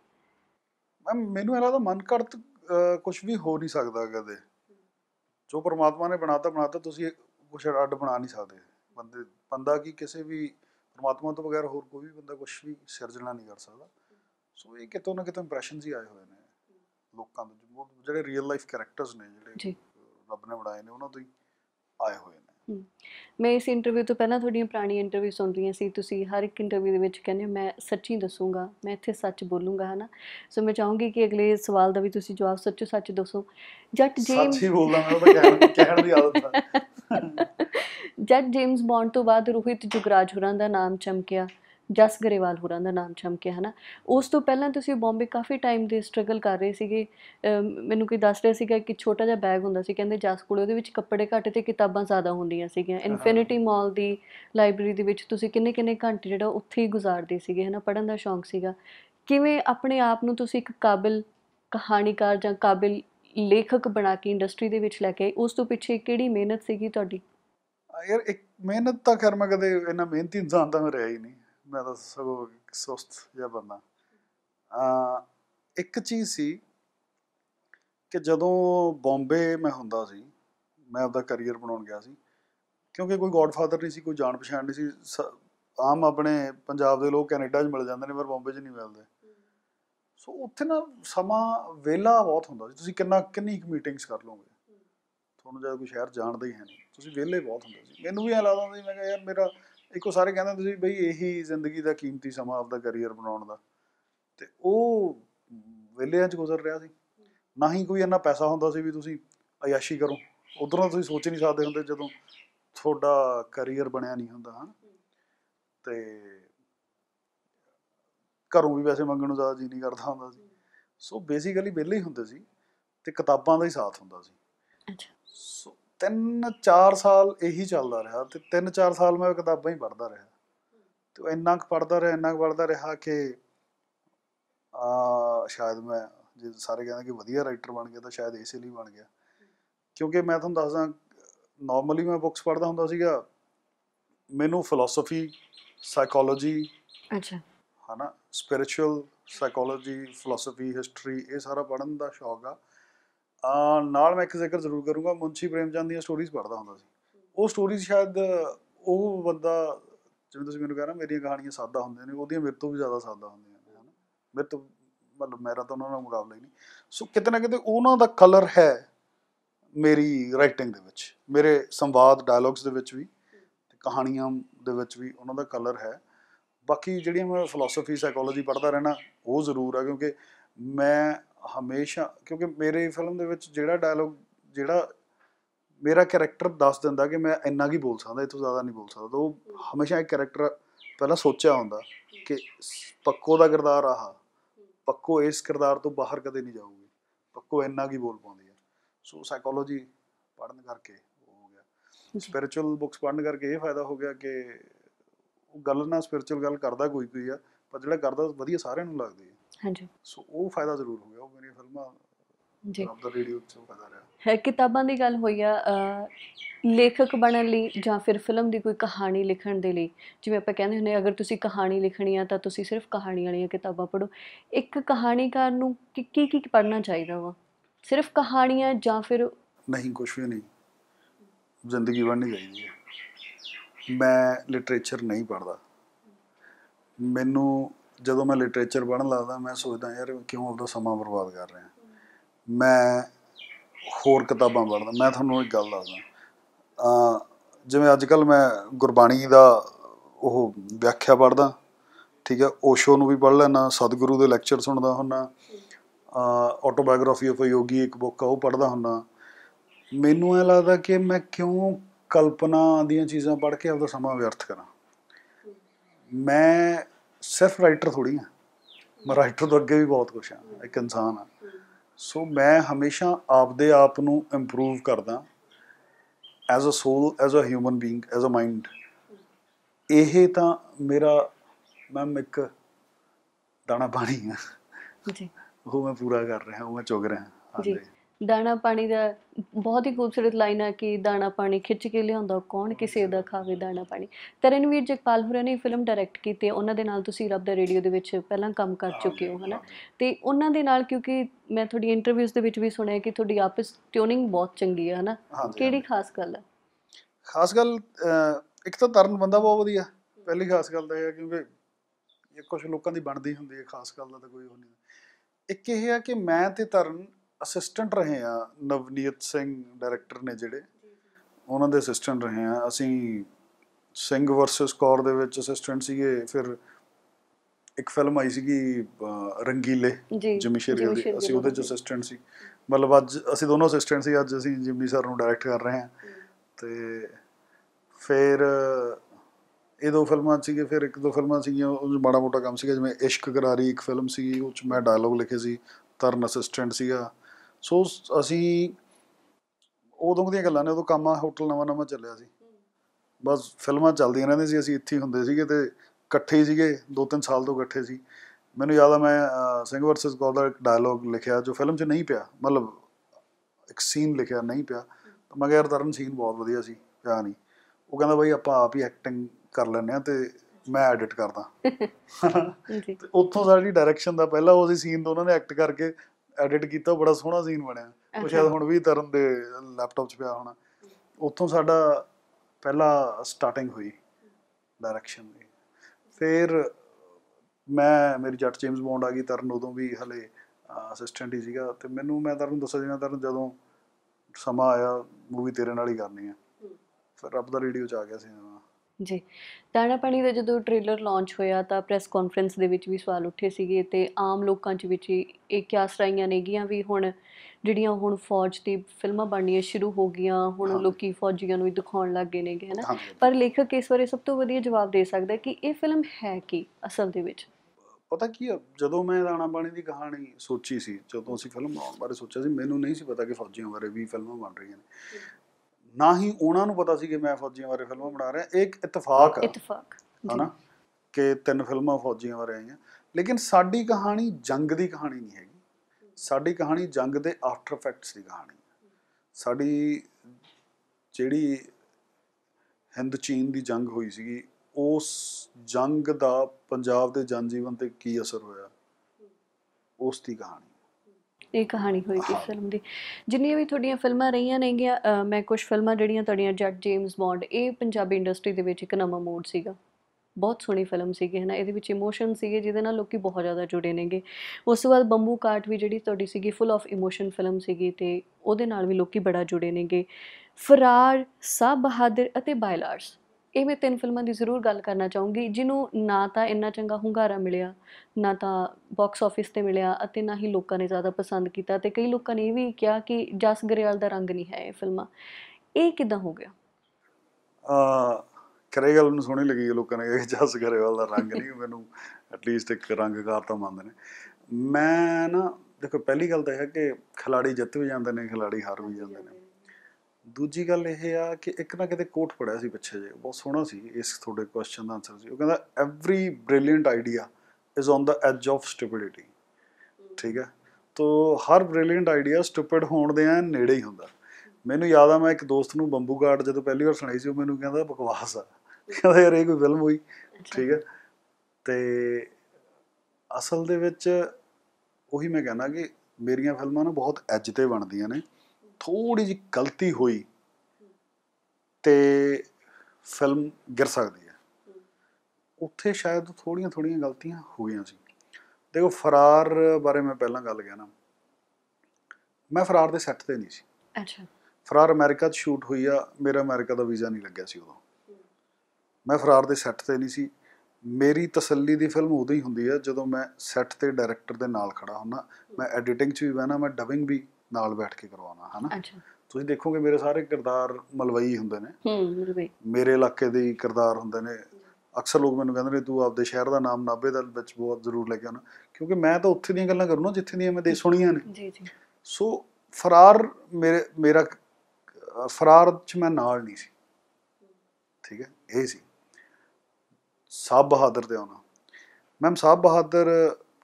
ਮੈਂ ਮੈਨੂੰ ਇਹ ਮਨ ਮਨਘੜਤ ਕੁਝ ਵੀ ਹੋ ਨਹੀਂ ਸਕਦਾ ਕਦੇ ਜੋ ਪਰਮਾਤਮਾ ਨੇ ਬਣਾਤਾ ਬਣਾਤਾ ਤੁਸੀਂ ਕੁਝ ਅੱਡ ਬਣਾ ਨਹੀਂ ਸਕਦੇ ਬੰਦੇ ਬੰਦਾ ਕੀ ਕਿਸੇ ਵੀ ਪਰਮਾਤਮਾ ਤੋਂ ਬਗੈਰ ਹੋਰ ਕੋਈ ਵੀ ਬੰਦਾ ਕੁਝ ਵੀ ਸਿਰਜਣਾ ਨਹੀਂ ਕਰ ਸਕਦਾ ਸੋ ਇਹ ਕਿਤੋਂ ਨਾ ਕਿਤੋਂ ਇੰਪ੍ਰੈਸ਼ਨਸ ਹੀ ਆਏ ਹੋਏ ਨੇ ਲੋਕਾਂ ਦੇ ਜਿਹੜੇ ਰੀਅਲ ਲਾਈਫ ਕੈਰੈਕਟਰਸ ਨੇ ਜਿਹੜੇ ਜੀ ਰੱਬ ਨੇ ਬਣਾਏ ਨੇ ਉਹਨਾਂ ਤੋਂ ਹੀ ਆਏ ਹੋਏ ਨੇ ਮੈਂ ਇਸ ਇੰਟਰਵਿਊ ਤੋਂ ਪਹਿਲਾਂ ਤੁਹਾਡੀਆਂ ਪੁਰਾਣੀ ਇੰਟਰਵਿਊ ਸੁਣਦੀਆਂ ਸੀ ਤੁਸੀਂ ਹਰ ਇੱਕ ਇੰਟਰਵਿਊ ਦੇ ਵਿੱਚ ਕਹਿੰਦੇ ਮੈਂ ਸੱਚੀ ਦੱਸੂਗਾ ਮੈਂ ਇੱਥੇ ਸੱਚ ਬੋਲੂਗਾ ਹਨਾ ਸੋ ਮੈਂ ਚਾਹੂੰਗੀ ਕਿ ਅਗਲੇ ਸਵਾਲ ਦਾ ਵੀ ਤੁਸੀਂ ਜਵਾਬ ਸੱਚੋ ਸੱਚ ਦੱਸੋ ਜੱਟ ਜੇਮਸ ਸੱਚੀ ਬੋਲਦਾ ਮੈਂ ਤਾਂ ਕਹਿਣ ਕਹਿਣ ਦੀ ਆਦਤ ਹੈ ਜੱਟ ਜੇਮਸ ਬੌਂਡ ਤੋਂ ਬਾਅਦ ਰੋਹਿਤ ਜੁਗਰਾਜ ਹੋਰਾਂ ਦਾ ਨਾਮ ਚਮਕਿਆ ਜਸ ਗਰੇਵਾਲ ਹੋਰਾਂ ਦਾ ਨਾਮ ਚਮਕਿਆ ਹਨਾ ਉਸ ਤੋਂ ਪਹਿਲਾਂ ਤੁਸੀਂ ਬੰਬੇ ਕਾਫੀ ਟਾਈਮ ਦੇ ਸਟਰਗਲ ਕਰ ਰਹੇ ਸੀਗੇ ਮੈਨੂੰ ਕੋਈ ਦੱਸ ਰਿਹਾ ਸੀਗਾ ਕਿ ਛੋਟਾ ਜਿਹਾ ਬੈਗ ਹੁੰਦਾ ਸੀ ਕਹਿੰਦੇ ਜਸ ਕੋਲ ਉਹਦੇ ਵਿੱਚ ਕੱਪੜੇ ਘੱਟ ਤੇ ਕਿਤਾਬਾਂ ਜ਼ਿਆਦਾ ਹੁੰਦੀਆਂ ਸੀਗੀਆਂ ਇਨਫਿਨਿਟੀ ਮਾਲ ਦੀ ਲਾਇਬ੍ਰੇਰੀ ਦੇ ਵਿੱਚ ਤੁਸੀਂ ਕਿੰਨੇ ਕਿੰਨੇ ਘੰਟੇ ਜਿਹੜਾ ਉੱਥੇ ਹੀ ਗੁਜ਼ਾਰਦੇ ਸੀਗੇ ਹਨਾ ਪੜਨ ਦਾ ਸ਼ੌਂਕ ਸੀਗਾ ਕਿਵੇਂ ਆਪਣੇ ਆਪ ਨੂੰ ਤੁਸੀਂ ਇੱਕ ਕਾਬਿਲ ਕਹਾਣੀਕਾਰ ਜਾਂ ਕਾਬਿਲ ਲੇਖਕ ਬਣਾ ਕੇ ਇੰਡਸਟਰੀ ਦੇ ਵਿੱਚ ਲੈ ਕੇ ਉਸ ਤੋਂ ਪਿੱਛੇ ਕਿਹੜੀ ਮਿਹਨਤ ਸੀਗੀ ਤੁਹਾਡੀ ਯਾਰ ਇੱਕ ਮਿਹਨਤ ਤਾਂ ਕਰਮਾ ਕਦੇ ਇਹਨਾਂ ਮਿਹਨਤੀ ਇਨਸਾਨ ਤਾਂ ਮੈਂ ਰਿਹਾ ਹੀ ਨਹੀਂ ਮੈਂ ਤਾਂ ਸਗੋਂ ਸੁਸਤ ਜਿਹਾ ਬੰਦਾ ਆ ਇੱਕ ਚੀਜ਼ ਸੀ ਕਿ ਜਦੋਂ ਬੰਬੇ ਮੈਂ ਹੁੰਦਾ ਸੀ ਮੈਂ ਆਪਦਾ ਕੈਰੀਅਰ ਬਣਾਉਣ ਗਿਆ ਸੀ ਕਿਉਂਕਿ ਕੋਈ ਗੋਡਫਾਦਰ ਨਹੀਂ ਸੀ ਕੋਈ ਜਾਣ ਪਛਾਣ ਨਹੀਂ ਸੀ ਆਮ ਆਪਣੇ ਪੰਜਾਬ ਦੇ ਲੋਕ ਕੈਨੇਡਾ 'ਚ ਮਿਲ ਜਾਂਦੇ ਨੇ ਪਰ ਬੰਬੇ 'ਚ ਨਹੀਂ ਮਿਲਦੇ ਸੋ ਉੱਥੇ ਨਾ ਸਮਾਂ ਵੇਲਾ ਬਹੁਤ ਹੁੰਦਾ ਸੀ ਤੁਸੀਂ ਕਿੰਨਾ ਕਿੰਨੀ ਮੀਟਿੰਗਸ ਕਰ ਲਓਗੇ ਤੁਹਾਨੂੰ ਜਦ ਕੋਈ ਸ਼ਹਿਰ ਜਾਣਦਾ ਹੀ ਹੈ ਨਹੀਂ ਤੁਸੀਂ ਵਿਹਲੇ ਬਹੁਤ ਹੁੰਦੇ ਸੀ ਮੈਨੂੰ ਵੀ ਐ ਲੱਗਦਾ ਸੀ ਮੈਂ ਕਿਹਾ ਯਾਰ ਮੇਰਾ ਇੱਕੋ ਸਾਰੇ ਕਹਿੰਦੇ ਤੁਸੀਂ ਬਈ ਇਹੀ ਜ਼ਿੰਦਗੀ ਦਾ ਕੀਮਤੀ ਸਮਾਂ ਆਪਦਾ ਕੈਰੀਅਰ ਬਣਾਉਣ ਦਾ ਤੇ ਉਹ ਵਿਹਲਿਆਂ 'ਚ ਗੁਜ਼ਰ ਰਿਹਾ ਸੀ ਨਾ ਹੀ ਕੋਈ ਇੰਨਾ ਪੈਸਾ ਹੁੰਦਾ ਸੀ ਵੀ ਤੁਸੀਂ ਅਯਾਸ਼ੀ ਕਰੋ ਉਧਰੋਂ ਤੁਸੀਂ ਸੋਚ ਨਹੀਂ ਸਕਦੇ ਹੁੰਦੇ ਜਦੋਂ ਤੁਹਾਡਾ ਕੈਰੀਅਰ ਬਣਿਆ ਨਹੀਂ ਹੁੰਦਾ ਹਾਂ ਤੇ ਘਰੋਂ ਵੀ ਵੈਸੇ ਮੰਗਣ ਨੂੰ ਜ਼ਿਆਦਾ ਜੀ ਨਹੀਂ ਕਰਦਾ ਹੁੰਦਾ ਸੀ ਸੋ ਬੇਸਿਕਲੀ ਵਿਲੇ ਹੀ ਹੁੰਦੇ ਸੀ ਤੇ ਕਿਤਾਬਾਂ ਦਾ ਹੀ ਸਾਥ ਹੁੰਦਾ ਸੀ ਅੱਛਾ ਸੋ 3-4 ਸਾਲ ਇਹੀ ਚੱਲਦਾ ਰਿਹਾ ਤੇ 3-4 ਸਾਲ ਮੈਂ ਕਿਤਾਬਾਂ ਹੀ ਪੜ੍ਹਦਾ ਰਿਹਾ ਤੇ ਇੰਨਾ ਕੁ ਪੜ੍ਹਦਾ ਰਿਹਾ ਇੰਨਾ ਕੁ ਪੜ੍ਹਦਾ ਰਿਹਾ ਕਿ ਆ ਸ਼ਾਇਦ ਮੈਂ ਜੇ ਸਾਰੇ ਕਹਿੰਦੇ ਕਿ ਵਧੀਆ ਰਾਈਟਰ ਬਣ ਗਿਆ ਤਾਂ ਸ਼ਾਇਦ ਇਸੇ ਲਈ ਬਣ ਗਿਆ ਕਿਉਂਕਿ ਮੈਂ ਤੁਹਾਨੂੰ ਦੱਸਦਾ ਨਾਰਮਲੀ ਮੈਂ ਬੁੱਕਸ ਪੜ੍ਹਦਾ ਹੁੰਦਾ ਸੀਗਾ ਮੈਨੂੰ ਫਿਲਾਸਫੀ ਸਾਈਕੋਲੋਜੀ ਅੱਛਾ ਹਨਾ ਸਪਿਰਚੁਅਲ ਸਾਈਕੋਲੋਜੀ ਫਿਲਾਸਫੀ ਹਿਸਟਰੀ ਇਹ ਸਾਰਾ ਪੜਨ ਦਾ ਸ਼ੌਕ ਆ ਨਾਲ ਮੈਂ ਇੱਕ ਜ਼ਿਕਰ ਜ਼ਰੂਰ ਕਰੂੰਗਾ ਮੁੰਸ਼ੀ ਪ੍ਰੇਮਚੰਦ ਦੀਆਂ ਸਟੋਰੀਜ਼ ਪੜ੍ਹਦਾ ਹੁੰਦਾ ਸੀ ਉਹ ਸਟੋਰੀਜ਼ ਸ਼ਾਇਦ ਉਹ ਬੰਦਾ ਜਿਵੇਂ ਤੁਸੀਂ ਮੈਨੂੰ ਕਹਿੰਦਾ ਮੇਰੀਆਂ ਕਹਾਣੀਆਂ ਸਾਦਾ ਹੁੰਦੀਆਂ ਨੇ ਉਹਦੀਆਂ ਮੇਰੇ ਤੋਂ ਵੀ ਜ਼ਿਆਦਾ ਸਾਦਾ ਹੁੰਦੀਆਂ ਨੇ ਹਨ ਮੇਰੇ ਤੋਂ ਮਤਲਬ ਮੇਰਾ ਤਾਂ ਉਹਨਾਂ ਨਾਲ ਮੁਕਾਬਲਾ ਹੀ ਨਹੀਂ ਸੋ ਕਿਤੇ ਨਾ ਕਿਤੇ ਉਹਨਾਂ ਦਾ ਕਲਰ ਹੈ ਮੇਰੀ ਰਾਈਟਿੰਗ ਦੇ ਵਿੱਚ ਮੇਰੇ ਸੰਵਾਦ ਡਾਇਲੌਗਸ ਦੇ ਵਿੱਚ ਵੀ ਤੇ ਕਹਾਣੀਆਂ ਦੇ ਵਿੱਚ ਵੀ ਉਹਨਾਂ ਦਾ ਕਲਰ ਹੈ ਬਾਕੀ ਜਿਹੜੀਆਂ ਮੈਂ ਫਿਲਾਸਫੀ ਸਾਈਕੋਲੋਜੀ ਪੜ੍ਹਦਾ ਰਹਿਣਾ ਉਹ ਜ਼ਰੂਰ ਆ ਕਿਉਂਕਿ ਮੈਂ ਹਮੇਸ਼ਾ ਕਿਉਂਕਿ ਮੇਰੇ ਫਿਲਮ ਦੇ ਵਿੱਚ ਜਿਹੜਾ ਡਾਇਲੋਗ ਜਿਹੜਾ ਮੇਰਾ ਕੈਰੈਕਟਰ ਦੱਸ ਦਿੰਦਾ ਕਿ ਮੈਂ ਇੰਨਾ ਕੀ ਬੋਲ ਸਕਦਾ ਇਤੋਂ ਜ਼ਿਆਦਾ ਨਹੀਂ ਬੋਲ ਸਕਦਾ ਉਹ ਹਮੇਸ਼ਾ ਇੱਕ ਕੈਰੈਕਟਰ ਪਹਿਲਾਂ ਸੋਚਿਆ ਹੁੰਦਾ ਕਿ ਪੱਕੋ ਦਾ ਕਿਰਦਾਰ ਆਹ ਪੱਕੋ ਇਸ ਕਿਰਦਾਰ ਤੋਂ ਬਾਹਰ ਕਦੇ ਨਹੀਂ ਜਾਊਗੀ ਪੱਕੋ ਇੰਨਾ ਕੀ ਬੋਲ ਪਾਉਂਦੀ ਹੈ ਸੋ ਸਾਈਕੋਲੋਜੀ ਪੜਨ ਕਰਕੇ ਉਹ ਹੋ ਗਿਆ ਸਪਿਰਚੁਅਲ ਬੁੱਕਸ ਪੜਨ ਕਰਕੇ ਇਹ ਫਾਇਦਾ ਹੋ ਗਿਆ ਕਿ ਉਹ ਗੱਲ ਨਾਲ ਸਪਿਰਚੁਅਲ ਗੱਲ ਕਰਦਾ ਕੋਈ ਕੋਈ ਆ ਪਰ ਜਿਹੜਾ ਕਰਦਾ ਵਧੀਆ ਸਾਰਿਆਂ ਨੂੰ ਲੱਗਦੀ ਹੈ ਹਾਂਜੀ ਸੋ ਉਹ ਫਾਇਦਾ ਜ਼ਰੂਰ ਹੋ ਗਿਆ ਉਹ ਮੇਰੀ ਫਿਲਮਾਂ ਜੀ ਆਫ ਦਾ ਰੇਡੀਓ ਚ ਫਾਇਦਾ ਰਿਹਾ ਹੈ ਕਿਤਾਬਾਂ ਦੀ ਗੱਲ ਹੋਈ ਆ ਲੇਖਕ ਬਣਨ ਲਈ ਜਾਂ ਫਿਰ ਫਿਲਮ ਦੀ ਕੋਈ ਕਹਾਣੀ ਲਿਖਣ ਦੇ ਲਈ ਜਿਵੇਂ ਆਪਾਂ ਕਹਿੰਦੇ ਹੁੰਦੇ ਅਗਰ ਤੁਸੀਂ ਕਹਾਣੀ ਲਿਖਣੀ ਆ ਤਾਂ ਤੁਸੀਂ ਸਿਰਫ ਕਹਾਣੀ ਵਾਲੀਆਂ ਕਿਤਾਬਾਂ ਪੜੋ ਇੱਕ ਕਹਾਣੀਕਾਰ ਨੂੰ ਕੀ ਕੀ ਪੜਨਾ ਚਾਹੀਦਾ ਵਾ ਸਿਰਫ ਕਹਾਣੀਆਂ ਜਾਂ ਫਿਰ ਨਹੀਂ ਕੁਝ ਵੀ ਨਹੀਂ ਜ਼ਿੰਦਗੀ ਬਣਨੀ ਚਾਹੀਦੀ ਹੈ ਮੈਂ ਲਿਟਰੇਚਰ ਨਹੀਂ ਪੜਦਾ ਮੈਨੂੰ ਜਦੋਂ ਮੈਂ ਲਿਟਰੇਚਰ ਪੜਨ ਲੱਗਦਾ ਮੈਂ ਸੋਚਦਾ ਯਾਰ ਕਿਉਂ ਆਪਦਾ ਸਮਾਂ ਬਰਬਾਦ ਕਰ ਰਿਹਾ ਮੈਂ ਹੋਰ ਕਿਤਾਬਾਂ ਪੜਦਾ ਮੈਂ ਤੁਹਾਨੂੰ ਇੱਕ ਗੱਲ ਦੱਸਦਾ ਅ ਜਿਵੇਂ ਅੱਜ ਕੱਲ ਮੈਂ ਗੁਰਬਾਣੀ ਦਾ ਉਹ ਵਿਆਖਿਆ ਪੜਦਾ ਠੀਕ ਹੈ ਓਸ਼ੋ ਨੂੰ ਵੀ ਪੜ ਲੈਣਾ ਸਤਿਗੁਰੂ ਦੇ ਲੈਕਚਰ ਸੁਣਦਾ ਹੁੰਨਾ ਆਟੋਬਾਇਓਗ੍ਰਾਫੀ ਆਫ ਅ ਯੋਗੀ ਇੱਕ ਬੁੱਕ ਆ ਉਹ ਪੜਦਾ ਹੁੰਨਾ ਮੈਨੂੰ ਇਹ ਲੱਗਦਾ ਕਿ ਮੈਂ ਕਿਉਂ ਕਲਪਨਾ ਦੀਆਂ ਚੀਜ਼ਾਂ ਪੜ ਕੇ ਆਪਦਾ ਸਮਾਂ ਵਿਅਰਥ ਕਰਾਂ ਮੈਂ ਸਿਰਫ ਰਾਈਟਰ ਥੋੜੀ ਆ ਮੈਂ ਰਾਈਟਰ ਤੋਂ ਅੱਗੇ ਵੀ ਬਹੁਤ ਕੁਝ ਆ ਇੱਕ ਇਨਸਾਨ ਆ ਸੋ ਮੈਂ ਹਮੇਸ਼ਾ ਆਪਦੇ ਆਪ ਨੂੰ ਇੰਪਰੂਵ ਕਰਦਾ as a soul as a human being as a mind ਇਹ ਤਾਂ ਮੇਰਾ ਮੈਮ ਇੱਕ ਦਾਣਾ ਪਾਣੀ ਆ ਜੀ ਉਹ ਮੈਂ ਪੂਰਾ ਕਰ ਰਿਹਾ ਉਹ ਮੈਂ ਚੁਗ ਰਿਹਾ ਹਾਂ ਜੀ ਦਾਣਾ ਪਾਣੀ ਦਾ ਬਹੁਤ ਹੀ ਖੂਬਸੂਰਤ ਲਾਈਨ ਆ ਕਿ ਦਾਣਾ ਪਾਣੀ ਖਿੱਚ ਕੇ ਲਿਆਉਂਦਾ ਕੌਣ ਕਿਸੇ ਦਾ ਖਾਵੇ ਦਾਣਾ ਪਾਣੀ ਤਰਨਵੀਰ ਜਗਪਾਲ ਹੋਰਾਂ ਨੇ ਫਿਲਮ ਡਾਇਰੈਕਟ ਕੀਤੀ ਉਹਨਾਂ ਦੇ ਨਾਲ ਤੁਸੀਂ ਰੱਬ ਦਾ ਰੇਡੀਓ ਦੇ ਵਿੱਚ ਪਹਿਲਾਂ ਕੰਮ ਕਰ ਚੁੱਕੇ ਹੋ ਹਨਾ ਤੇ ਉਹਨਾਂ ਦੇ ਨਾਲ ਕਿਉਂਕਿ ਮੈਂ ਤੁਹਾਡੀ ਇੰਟਰਵਿਊਜ਼ ਦੇ ਵਿੱਚ ਵੀ ਸੁਣਿਆ ਕਿ ਤੁਹਾਡੀ ਆਪਸ ਟਿਊਨਿੰਗ ਬਹੁਤ ਚੰਗੀ ਹੈ ਹਨਾ ਕਿਹੜੀ ਖਾਸ ਗੱਲ ਹੈ ਖਾਸ ਗੱਲ ਇੱਕ ਤਾਂ ਤਰਨ ਬੰਦਾ ਬਹੁਤ ਵਧੀਆ ਪਹਿਲੀ ਖਾਸ ਗੱਲ ਤਾਂ ਇਹ ਹੈ ਕਿਉਂਕਿ ਇਹ ਕੁਝ ਲੋਕਾਂ ਦੀ ਬਣਦੀ ਹੁੰਦੀ ਹੈ ਖਾਸ ਗੱਲ ਦਾ ਤਾਂ ਕੋਈ ਹੋਣੀ ਨਹੀਂ ਇੱਕ ਇਹ ਹੈ ਕਿ ਮੈਂ ਤੇ ਤਰਨ ਅਸਿਸਟੈਂਟ ਰਹੇ ਆ ਨਵਨੀਤ ਸਿੰਘ ਡਾਇਰੈਕਟਰ ਨੇ ਜਿਹੜੇ ਉਹਨਾਂ ਦੇ ਅਸਿਸਟੈਂਟ ਰਹੇ ਆ ਅਸੀਂ ਸਿੰਘ ਵਰਸਸ ਕੌਰ ਦੇ ਵਿੱਚ ਅਸਿਸਟੈਂਟ ਸੀਗੇ ਫਿਰ ਇੱਕ ਫਿਲਮ ਆਈ ਸੀਗੀ ਰੰਗੀਲੇ ਜਿਮੀ ਸ਼ੇਰਗਿੱਲ ਦੀ ਅਸੀਂ ਉਹਦੇ ਚ ਅਸਿਸਟੈਂਟ ਸੀ ਮਤਲਬ ਅੱਜ ਅਸੀਂ ਦੋਨੋਂ ਅਸਿਸਟੈਂਟ ਸੀ ਅੱਜ ਅਸੀਂ ਜਿਮੀ ਸਰ ਨੂੰ ਡਾਇਰੈਕਟ ਕਰ ਰਹੇ ਹਾਂ ਤੇ ਫਿਰ ਇਹ ਦੋ ਫਿਲਮਾਂ ਸੀਗੇ ਫਿਰ ਇੱਕ ਦੋ ਫਿਲਮਾਂ ਸੀਗੀਆਂ ਉਹ ਬੜਾ ਮੋਟਾ ਕੰਮ ਸੀਗਾ ਜਿਵੇਂ ਇਸ਼ਕ ਕਰਾਰੀ ਇੱਕ ਫਿਲਮ ਸੀਗੀ ਉਹ ਚ ਮੈਂ ਡਾਇਲੋਗ ਲਿਖੇ ਸੀ ਤਰਨ ਅਸਿਸਟੈਂਟ ਸੀਗਾ ਸੋ ਅਸੀਂ ਉਦੋਂ ਦੀਆਂ ਗੱਲਾਂ ਨੇ ਉਦੋਂ ਆ ਹੋਟਲ ਨਵਾਂ ਨਵਾਂ ਚੱਲਿਆ ਸੀ ਬਸ ਫਿਲਮਾਂ ਚੱਲਦੀਆਂ ਰਹਿੰਦੀਆਂ ਸੀ ਅਸੀਂ ਇੱਥੇ ਹੁੰਦੇ ਸੀਗੇ ਤੇ ਇਕੱਠੇ ਸੀਗੇ ਦੋ ਤਿੰਨ ਸਾਲ ਤੋਂ ਇਕੱਠੇ ਸੀ ਮੈਨੂੰ ਯਾਦ ਆ ਮੈਂ ਸਿੰਘ ਵਰਸਸ ਗੋਦ ਦਾ ਇੱਕ ਡਾਇਲੋਗ ਲਿਖਿਆ ਜੋ ਫਿਲਮ 'ਚ ਨਹੀਂ ਪਿਆ ਮਤਲਬ ਇੱਕ ਸੀਨ ਲਿਖਿਆ ਨਹੀਂ ਪਿਆ ਮੈਂ ਕਿਹਾ ਯਾਰ ਤਰਨ ਸੀਨ ਬਹੁਤ ਵਧੀਆ ਸੀ ਪਿਆ ਨਹੀਂ ਉਹ ਕਹਿੰਦਾ ਬਾਈ ਆਪਾਂ ਆਪ ਹੀ ਐਕਟਿੰਗ ਕਰ ਲੈਂਦੇ ਆ ਤੇ ਮੈਂ ਐਡਿਟ ਕਰਦਾ ਉੱਥੋਂ ਸਾਡੀ ਡਾਇਰੈਕਸ਼ਨ ਦਾ ਪਹਿਲਾ ਉਹ ਸੀਨ ਤੋਂ ਉਹਨਾਂ ਨੇ ਐਕਟ ਕਰਕੇ ਐਡਿਟ ਕੀਤਾ ਬੜਾ ਸੋਹਣਾ ਸੀਨ ਬਣਿਆ ਉਹ ਸ਼ਾਇਦ ਹੁਣ ਵੀ ਤਰਨ ਦੇ ਲੈਪਟਾਪ 'ਚ ਪਿਆ ਹੋਣਾ ਉੱਥੋਂ ਸਾਡਾ ਪਹਿਲਾ ਸਟਾਰਟਿੰਗ ਹੋਈ ਡਾਇਰੈਕਸ਼ਨ ਦੀ ਫਿਰ ਮੈਂ ਮੇਰੀ ਜੱਟ ਜੇਮਸ ਬੌਂਡ ਆ ਗਈ ਤਰਨ ਉਦੋਂ ਵੀ ਹਲੇ ਅਸਿਸਟੈਂਟ ਹੀ ਸੀਗਾ ਤੇ ਮੈਨੂੰ ਮੈਂ ਤਰਨ ਦੱਸਿਆ ਜਿਵੇਂ ਤਰਨ ਜਦੋਂ ਸਮਾਂ ਆਇਆ ਮੂਵੀ ਤੇਰੇ ਨਾਲ ਹੀ ਕਰਨੀ ਆ ਫਿਰ ਰੱਬ ਦਾ ਰੇਡੀਓ ਚ ਆ ਗਿਆ ਸੀ ਜੀ ਦਾਣਾ ਪਾਣੀ ਦਾ ਜਦੋਂ ਟ੍ਰੇਲਰ ਲਾਂਚ ਹੋਇਆ ਤਾਂ ਪ੍ਰੈਸ ਕਾਨਫਰੰਸ ਦੇ ਵਿੱਚ ਵੀ ਸਵਾਲ ਉੱਠੇ ਸੀਗੇ ਤੇ ਆਮ ਲੋਕਾਂ 'ਚ ਵਿੱਚ ਇਹ ਕਿਆ ਸਰਾਈਆਂ ਨੇਗੀਆਂ ਵੀ ਹੁਣ ਜਿਹੜੀਆਂ ਹੁਣ ਫੌਜ ਦੀ ਫਿਲਮਾਂ ਬਣਨੀਆਂ ਸ਼ੁਰੂ ਹੋ ਗਈਆਂ ਹੁਣ ਲੋਕੀ ਫੌਜੀਆਂ ਨੂੰ ਹੀ ਦਿਖਾਉਣ ਲੱਗ ਗਏ ਨੇਗੇ ਹੈਨਾ ਪਰ ਲੇਖਕ ਇਸ ਬਾਰੇ ਸਭ ਤੋਂ ਵਧੀਆ ਜਵਾਬ ਦੇ ਸਕਦਾ ਕਿ ਇਹ ਫਿਲਮ ਹੈ ਕੀ ਅਸਲ ਦੇ ਵਿੱਚ ਪਤਾ ਕੀ ਜਦੋਂ ਮੈਂ ਦਾਣਾ ਬਾਣੀ ਦੀ ਕਹਾਣੀ ਸੋਚੀ ਸੀ ਜਦੋਂ ਅਸੀਂ ਫਿਲਮ ਬਣਾਉਣ ਬਾਰੇ ਸੋਚਿਆ ਸੀ ਮੈਨੂੰ ਨਹੀਂ ਸੀ ਪਤਾ ਕਿ ਫੌਜੀਆਂ ਬਾਰੇ ਵੀ ਫਿਲਮਾਂ ਬਣ ਰਹੀਆਂ ਨੇ ਨਾ ਹੀ ਉਹਨਾਂ ਨੂੰ ਪਤਾ ਸੀ ਕਿ ਮੈਂ ਫੌਜੀਆਂ ਬਾਰੇ ਫਿਲਮਾਂ ਬਣਾ ਰਿਹਾ ਇੱਕ ਇਤਫਾਕ ਹੈ ਇਤਫਾਕ ਹਨਾ ਕਿ ਤਿੰਨ ਫਿਲਮਾਂ ਫੌਜੀਆਂ ਬਾਰੇ ਆਈਆਂ ਲੇਕਿਨ ਸਾਡੀ ਕਹਾਣੀ ਜੰਗ ਦੀ ਕਹਾਣੀ ਨਹੀਂ ਹੈਗੀ ਸਾਡੀ ਕਹਾਣੀ ਜੰਗ ਦੇ ਆਫਟਰ ਇਫੈਕਟਸ ਦੀ ਕਹਾਣੀ ਹੈ ਸਾਡੀ ਜਿਹੜੀ ਹਿੰਦ ਚੀਨ ਦੀ ਜੰਗ ਹੋਈ ਸੀਗੀ ਉਸ ਜੰਗ ਦਾ ਪੰਜਾਬ ਦੇ ਜਨ ਜੀਵਨ ਤੇ ਕੀ ਅਸਰ ਹੋਇਆ ਉਸ ਦੀ ਕਹਾਣੀ ਇਹ ਕਹਾਣੀ ਹੋਈ ਕਿਸ ਫਿਲਮ ਦੀ ਜਿੰਨੀਆਂ ਵੀ ਤੁਹਾਡੀਆਂ ਫਿਲਮਾਂ ਰਹੀਆਂ ਨੇਗੀਆਂ ਮੈਂ ਕੁਝ ਫਿਲਮਾਂ ਜਿਹੜੀਆਂ ਤੁਹਾਡੀਆਂ ਜੱਟ ਜੇਮਸ ਬੌਂਡ ਇਹ ਪੰਜਾਬੀ ਇੰਡਸਟਰੀ ਦੇ ਵਿੱਚ ਇੱਕ ਨਵਾਂ ਮੋੜ ਸੀਗਾ ਬਹੁਤ ਸੋਹਣੀ ਫਿਲਮ ਸੀਗੀ ਹੈ ਨਾ ਇਹਦੇ ਵਿੱਚ ਇਮੋਸ਼ਨ ਸੀਗੇ ਜਿਹਦੇ ਨਾਲ ਲੋਕੀ ਬਹੁਤ ਜ਼ਿਆਦਾ ਜੁੜੇ ਨੇਗੇ ਉਸ ਤੋਂ ਬਾਅਦ ਬੰਬੂ ਕਾਟ ਵੀ ਜਿਹੜੀ ਤੁਹਾਡੀ ਸੀਗੀ ਫੁੱਲ ਆਫ ਇਮੋਸ਼ਨ ਫਿਲਮ ਸੀਗੀ ਤੇ ਉਹਦੇ ਨਾਲ ਵੀ ਲੋਕੀ ਬੜਾ ਜੁੜੇ ਨੇਗੇ ਫਰਾਰ ਸਾਹ ਬਹਾਦਰ ਅਤੇ ਬਾਇਲਾਰਸ ਇਹ ਮੈਂ ਤਿੰਨ ਫਿਲਮਾਂ ਦੀ ਜ਼ਰੂਰ ਗੱਲ ਕਰਨਾ ਚਾਹੂੰਗੀ ਜਿਨੂੰ ਨਾ ਤਾਂ ਇੰਨਾ ਚੰਗਾ ਹੁੰਗਾਰਾ ਮਿਲਿਆ ਨਾ ਤਾਂ ਬਾਕਸ ਆਫਿਸ ਤੇ ਮਿਲਿਆ ਅਤੇ ਨਾ ਹੀ ਲੋਕਾਂ ਨੇ ਜ਼ਿਆਦਾ ਪਸੰਦ ਕੀਤਾ ਤੇ ਕਈ ਲੋਕਾਂ ਨੇ ਇਹ ਵੀ ਕਿਹਾ ਕਿ ਜਸ ਗਰੇਵਾਲ ਦਾ ਰੰਗ ਨਹੀਂ ਹੈ ਇਹ ਫਿਲਮਾਂ ਇਹ ਕਿਦਾਂ ਹੋ ਗਿਆ ਅ ਕਰੇਗਲ ਨੂੰ ਸੋਹਣੀ ਲੱਗੀ ਲੋਕਾਂ ਨੇ ਕਿ ਜਸ ਗਰੇਵਾਲ ਦਾ ਰੰਗ ਨਹੀਂ ਮੈਨੂੰ ਐਟਲੀਸਟ ਇੱਕ ਰੰਗਕਾਰ ਤਾਂ ਮੰਨਦੇ ਨੇ ਮੈਂ ਨਾ ਦੇਖੋ ਪਹਿਲੀ ਗੱਲ ਤਾਂ ਇਹ ਹੈ ਕਿ ਖਿਲਾੜੀ ਜਿੱਤ ਵੀ ਜਾਂਦੇ ਨੇ ਖਿਲਾੜੀ ਹਾਰ ਵੀ ਜਾਂਦੇ ਨੇ ਦੂਜੀ ਗੱਲ ਇਹ ਆ ਕਿ ਇੱਕ ਨਾ ਕਿਤੇ ਕੋਟ ਪੜਿਆ ਸੀ ਪਿੱਛੇ ਜੇ ਬਹੁਤ ਸੋਹਣਾ ਸੀ ਇਸ ਤੁਹਾਡੇ ਕੁਐਸਚਨ ਦਾ ਆਨਸਰ ਸੀ ਉਹ ਕਹਿੰਦਾ every brilliant idea is on the edge of stupidity ਠੀਕ ਹੈ ਤੋ ਹਰ ਬ੍ਰਿਲੀਅੰਟ ਆਈਡੀਆ ਸਟੂਪਿਡ ਹੋਣ ਦੇ ਆ ਨੇੜੇ ਹੀ ਹੁੰਦਾ ਮੈਨੂੰ ਯਾਦ ਆ ਮੈਂ ਇੱਕ ਦੋਸਤ ਨੂੰ ਬੰਬੂ ਗਾਰਡ ਜਦੋਂ ਪਹਿਲੀ ਵਾਰ ਸੁਣਾਈ ਸੀ ਉਹ ਮੈਨੂੰ ਕਹਿੰਦਾ ਬਕਵਾਸ ਆ ਕਹਿੰਦਾ ਯਾਰ ਇਹ ਕੋਈ ਫਿਲਮ ਹੋਈ ਠੀਕ ਹੈ ਤੇ ਅਸਲ ਦੇ ਵਿੱਚ ਉਹੀ ਮੈਂ ਕਹਿੰਦਾ ਕਿ ਮੇਰੀਆਂ ਫਿਲਮਾਂ ਨਾ ਬਹੁਤ ਐਜ ਤੇ ਬਣਦੀਆਂ ਨੇ ਥੋੜੀ ਜਿਹੀ ਗਲਤੀ ਹੋਈ ਤੇ ਫਿਲਮ ਗਿਰ ਸਕਦੀ ਹੈ ਉੱਥੇ ਸ਼ਾਇਦ ਥੋੜੀਆਂ ਥੋੜੀਆਂ ਗਲਤੀਆਂ ਹੋ ਗਈਆਂ ਸੀ ਦੇਖੋ ਫਰਾਰ ਬਾਰੇ ਮੈਂ ਪਹਿਲਾਂ ਗੱਲ ਗਿਆ ਨਾ ਮੈਂ ਫਰਾਰ ਦੇ ਸੈੱਟ ਤੇ ਨਹੀਂ ਸੀ ਅੱਛਾ ਫਰਾਰ ਅਮਰੀਕਾ 'ਚ ਸ਼ੂਟ ਹੋਈ ਆ ਮੇਰਾ ਅਮਰੀਕਾ ਦਾ ਵੀਜ਼ਾ ਨਹੀਂ ਲੱਗਿਆ ਸੀ ਉਦੋਂ ਮੈਂ ਫਰਾਰ ਦੇ ਸੈੱਟ ਤੇ ਨਹੀਂ ਸੀ ਮੇਰੀ ਤਸੱਲੀ ਦੀ ਫਿਲਮ ਉਦੋਂ ਹੀ ਹੁੰਦੀ ਆ ਜਦੋਂ ਮੈਂ ਸੈੱਟ ਤੇ ਡਾਇਰੈਕਟਰ ਦੇ ਨਾਲ ਖੜਾ ਹੁੰਨਾ ਮੈਂ ਐਡੀਟਿੰਗ 'ਚ ਵੀ ਬੈਣਾ ਮੈਂ ਡਬਿੰਗ ਵੀ ਨਾਲ ਬੈਠ ਕੇ ਕਰਵਾਉਣਾ ਹਨਾ ਅੱਛਾ ਤੁਸੀਂ ਦੇਖੋਗੇ ਮੇਰੇ ਸਾਰੇ ਕਿਰਦਾਰ ਮਲਵਈ ਹੁੰਦੇ ਨੇ ਹੂੰ ਮਲਵਈ ਮੇਰੇ ਇਲਾਕੇ ਦੇ ਹੀ ਕਿਰਦਾਰ ਹੁੰਦੇ ਨੇ ਅਕਸਰ ਲੋਕ ਮੈਨੂੰ ਕਹਿੰਦੇ ਨੇ ਤੂੰ ਆਪਦੇ ਸ਼ਹਿਰ ਦਾ ਨਾਮ ਨਾਬੇ ਦਾ ਵਿੱਚ ਬਹੁਤ ਜ਼ਰੂਰ ਲੈ ਕੇ ਆਉਣਾ ਕਿਉਂਕਿ ਮੈਂ ਤਾਂ ਉੱਥੇ ਦੀਆਂ ਗੱਲਾਂ ਕਰੂੰ ਨਾ ਜਿੱਥੇ ਦੀਆਂ ਮੈਂ ਦੇ ਸੁਣੀਆਂ ਨੇ ਜੀ ਜੀ ਸੋ ਫਰਾਰ ਮੇਰੇ ਮੇਰਾ ਫਰਾਰ ਚ ਮੈਂ ਨਾਲ ਨਹੀਂ ਸੀ ਠੀਕ ਹੈ ਇਹ ਸੀ ਸਾਬ ਬਹਾਦਰ ਤੇ ਆਉਣਾ ਮੈਮ ਸਾਬ ਬਹਾਦਰ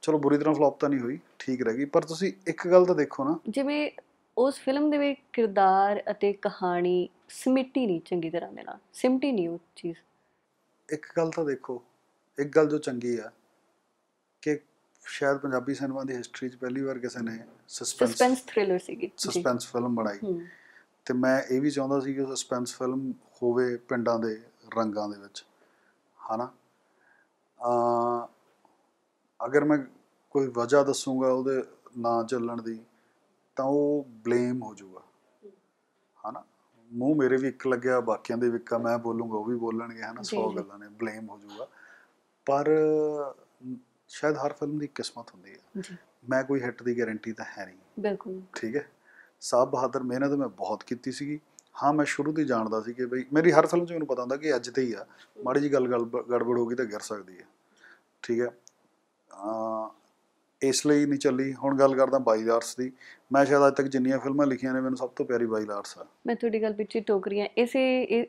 ਚਲੋ ਬੁਰੀ ਤਰ੍ਹਾਂ ਫਲॉप ਤਾਂ ਨਹੀਂ ਹੋਈ ਠੀਕ ਰਹਿ ਗਈ ਪਰ ਤੁਸੀਂ ਇੱਕ ਗੱਲ ਤਾਂ ਦੇਖੋ ਨਾ ਜਿਵੇਂ ਉਸ ਫਿਲਮ ਦੇ ਵਿੱਚ ਕਿਰਦਾਰ ਅਤੇ ਕਹਾਣੀ ਸਿਮਟੀ ਨਹੀਂ ਚੰਗੀ ਤਰ੍ਹਾਂ ਦੇ ਨਾਲ ਸਿਮਟੀ ਨਹੀਂ ਉਹ ਚੀਜ਼ ਇੱਕ ਗੱਲ ਤਾਂ ਦੇਖੋ ਇੱਕ ਗੱਲ ਜੋ ਚੰਗੀ ਆ ਕਿ ਸ਼ਾਇਦ ਪੰਜਾਬੀ ਸਿਨੇਮਾ ਦੀ ਹਿਸਟਰੀ 'ਚ ਪਹਿਲੀ ਵਾਰ ਕਿਸੇ ਨੇ ਸਸਪੈਂਸ ਸਸਪੈਂਸ ਥ੍ਰਿਲਰ ਸੀਗੀ ਸਸਪੈਂਸ ਫਿਲਮ ਬਣਾਈ ਤੇ ਮੈਂ ਇਹ ਵੀ ਚਾਹੁੰਦਾ ਸੀ ਕਿ ਸਸਪੈਂਸ ਫਿਲਮ ਹੋਵੇ ਪਿੰਡਾਂ ਦੇ ਰੰਗਾਂ ਦੇ ਵਿੱਚ ਹਨਾ ਆ ਅਗਰ ਮੈਂ ਕੋਈ ਵਜ੍ਹਾ ਦੱਸੂਗਾ ਉਹਦੇ ਨਾ ਚੱਲਣ ਦੀ ਤਾਂ ਉਹ ਬਲੇਮ ਹੋ ਜਾਊਗਾ ਹਨਾ ਮੂੰਹ ਮੇਰੇ ਵੀ ਇੱਕ ਲੱਗਿਆ ਬਾਕੀਆਂ ਦੇ ਕਾ ਮੈਂ ਬੋਲੂਗਾ ਉਹ ਵੀ ਬੋਲਣਗੇ ਹਨਾ 100 ਗੱਲਾਂ ਨੇ ਬਲੇਮ ਹੋ ਜਾਊਗਾ ਪਰ ਸ਼ਾਇਦ ਹਰ ਫਿਲਮ ਦੀ ਕਿਸਮਤ ਹੁੰਦੀ ਹੈ ਜੀ ਮੈਂ ਕੋਈ ਹਿੱਟ ਦੀ ਗਾਰੰਟੀ ਤਾਂ ਹੈ ਨਹੀਂ ਬਿਲਕੁਲ ਠੀਕ ਹੈ ਸਾਬ ਬਹਾਦਰ ਮਿਹਨਤ ਮੈਂ ਬਹੁਤ ਕੀਤੀ ਸੀਗੀ ਹਾਂ ਮੈਂ ਸ਼ੁਰੂ ਤੋਂ ਜਾਣਦਾ ਸੀ ਕਿ ਬਈ ਮੇਰੀ ਹਰ ਫਿਲਮ 'ਚ ਮੈਨੂੰ ਪਤਾ ਹੁੰਦਾ ਕਿ ਅੱਜ ਤੇ ਹੀ ਆ ਮਾੜੀ ਜੀ ਗੱਲ ਗੜਬੜ ਹੋ ਗਈ ਤਾਂ ਗਿਰ ਸਕਦੀ ਹੈ ਠੀਕ ਹੈ ਇਸ ਲਈ ਨਹੀਂ ਚੱਲੀ ਹੁਣ ਗੱਲ ਕਰਦਾ ਬਾਈਦਾਰਸ ਦੀ ਮੈਂ ਸ਼ਾਇਦ ਅੱਜ ਤੱਕ ਜਿੰਨੀਆਂ ਫਿਲਮਾਂ ਲਿਖੀਆਂ ਨੇ ਮੈਨੂੰ ਸਭ ਤੋਂ ਪਿਆਰੀ ਬਾਈ ਲਾਰਸ ਆ ਮੈਂ ਤੁਹਾਡੀ ਗੱਲ ਪਿੱਛੇ ਟੋਕ ਰਹੀ ਹਾਂ ਇਸੇ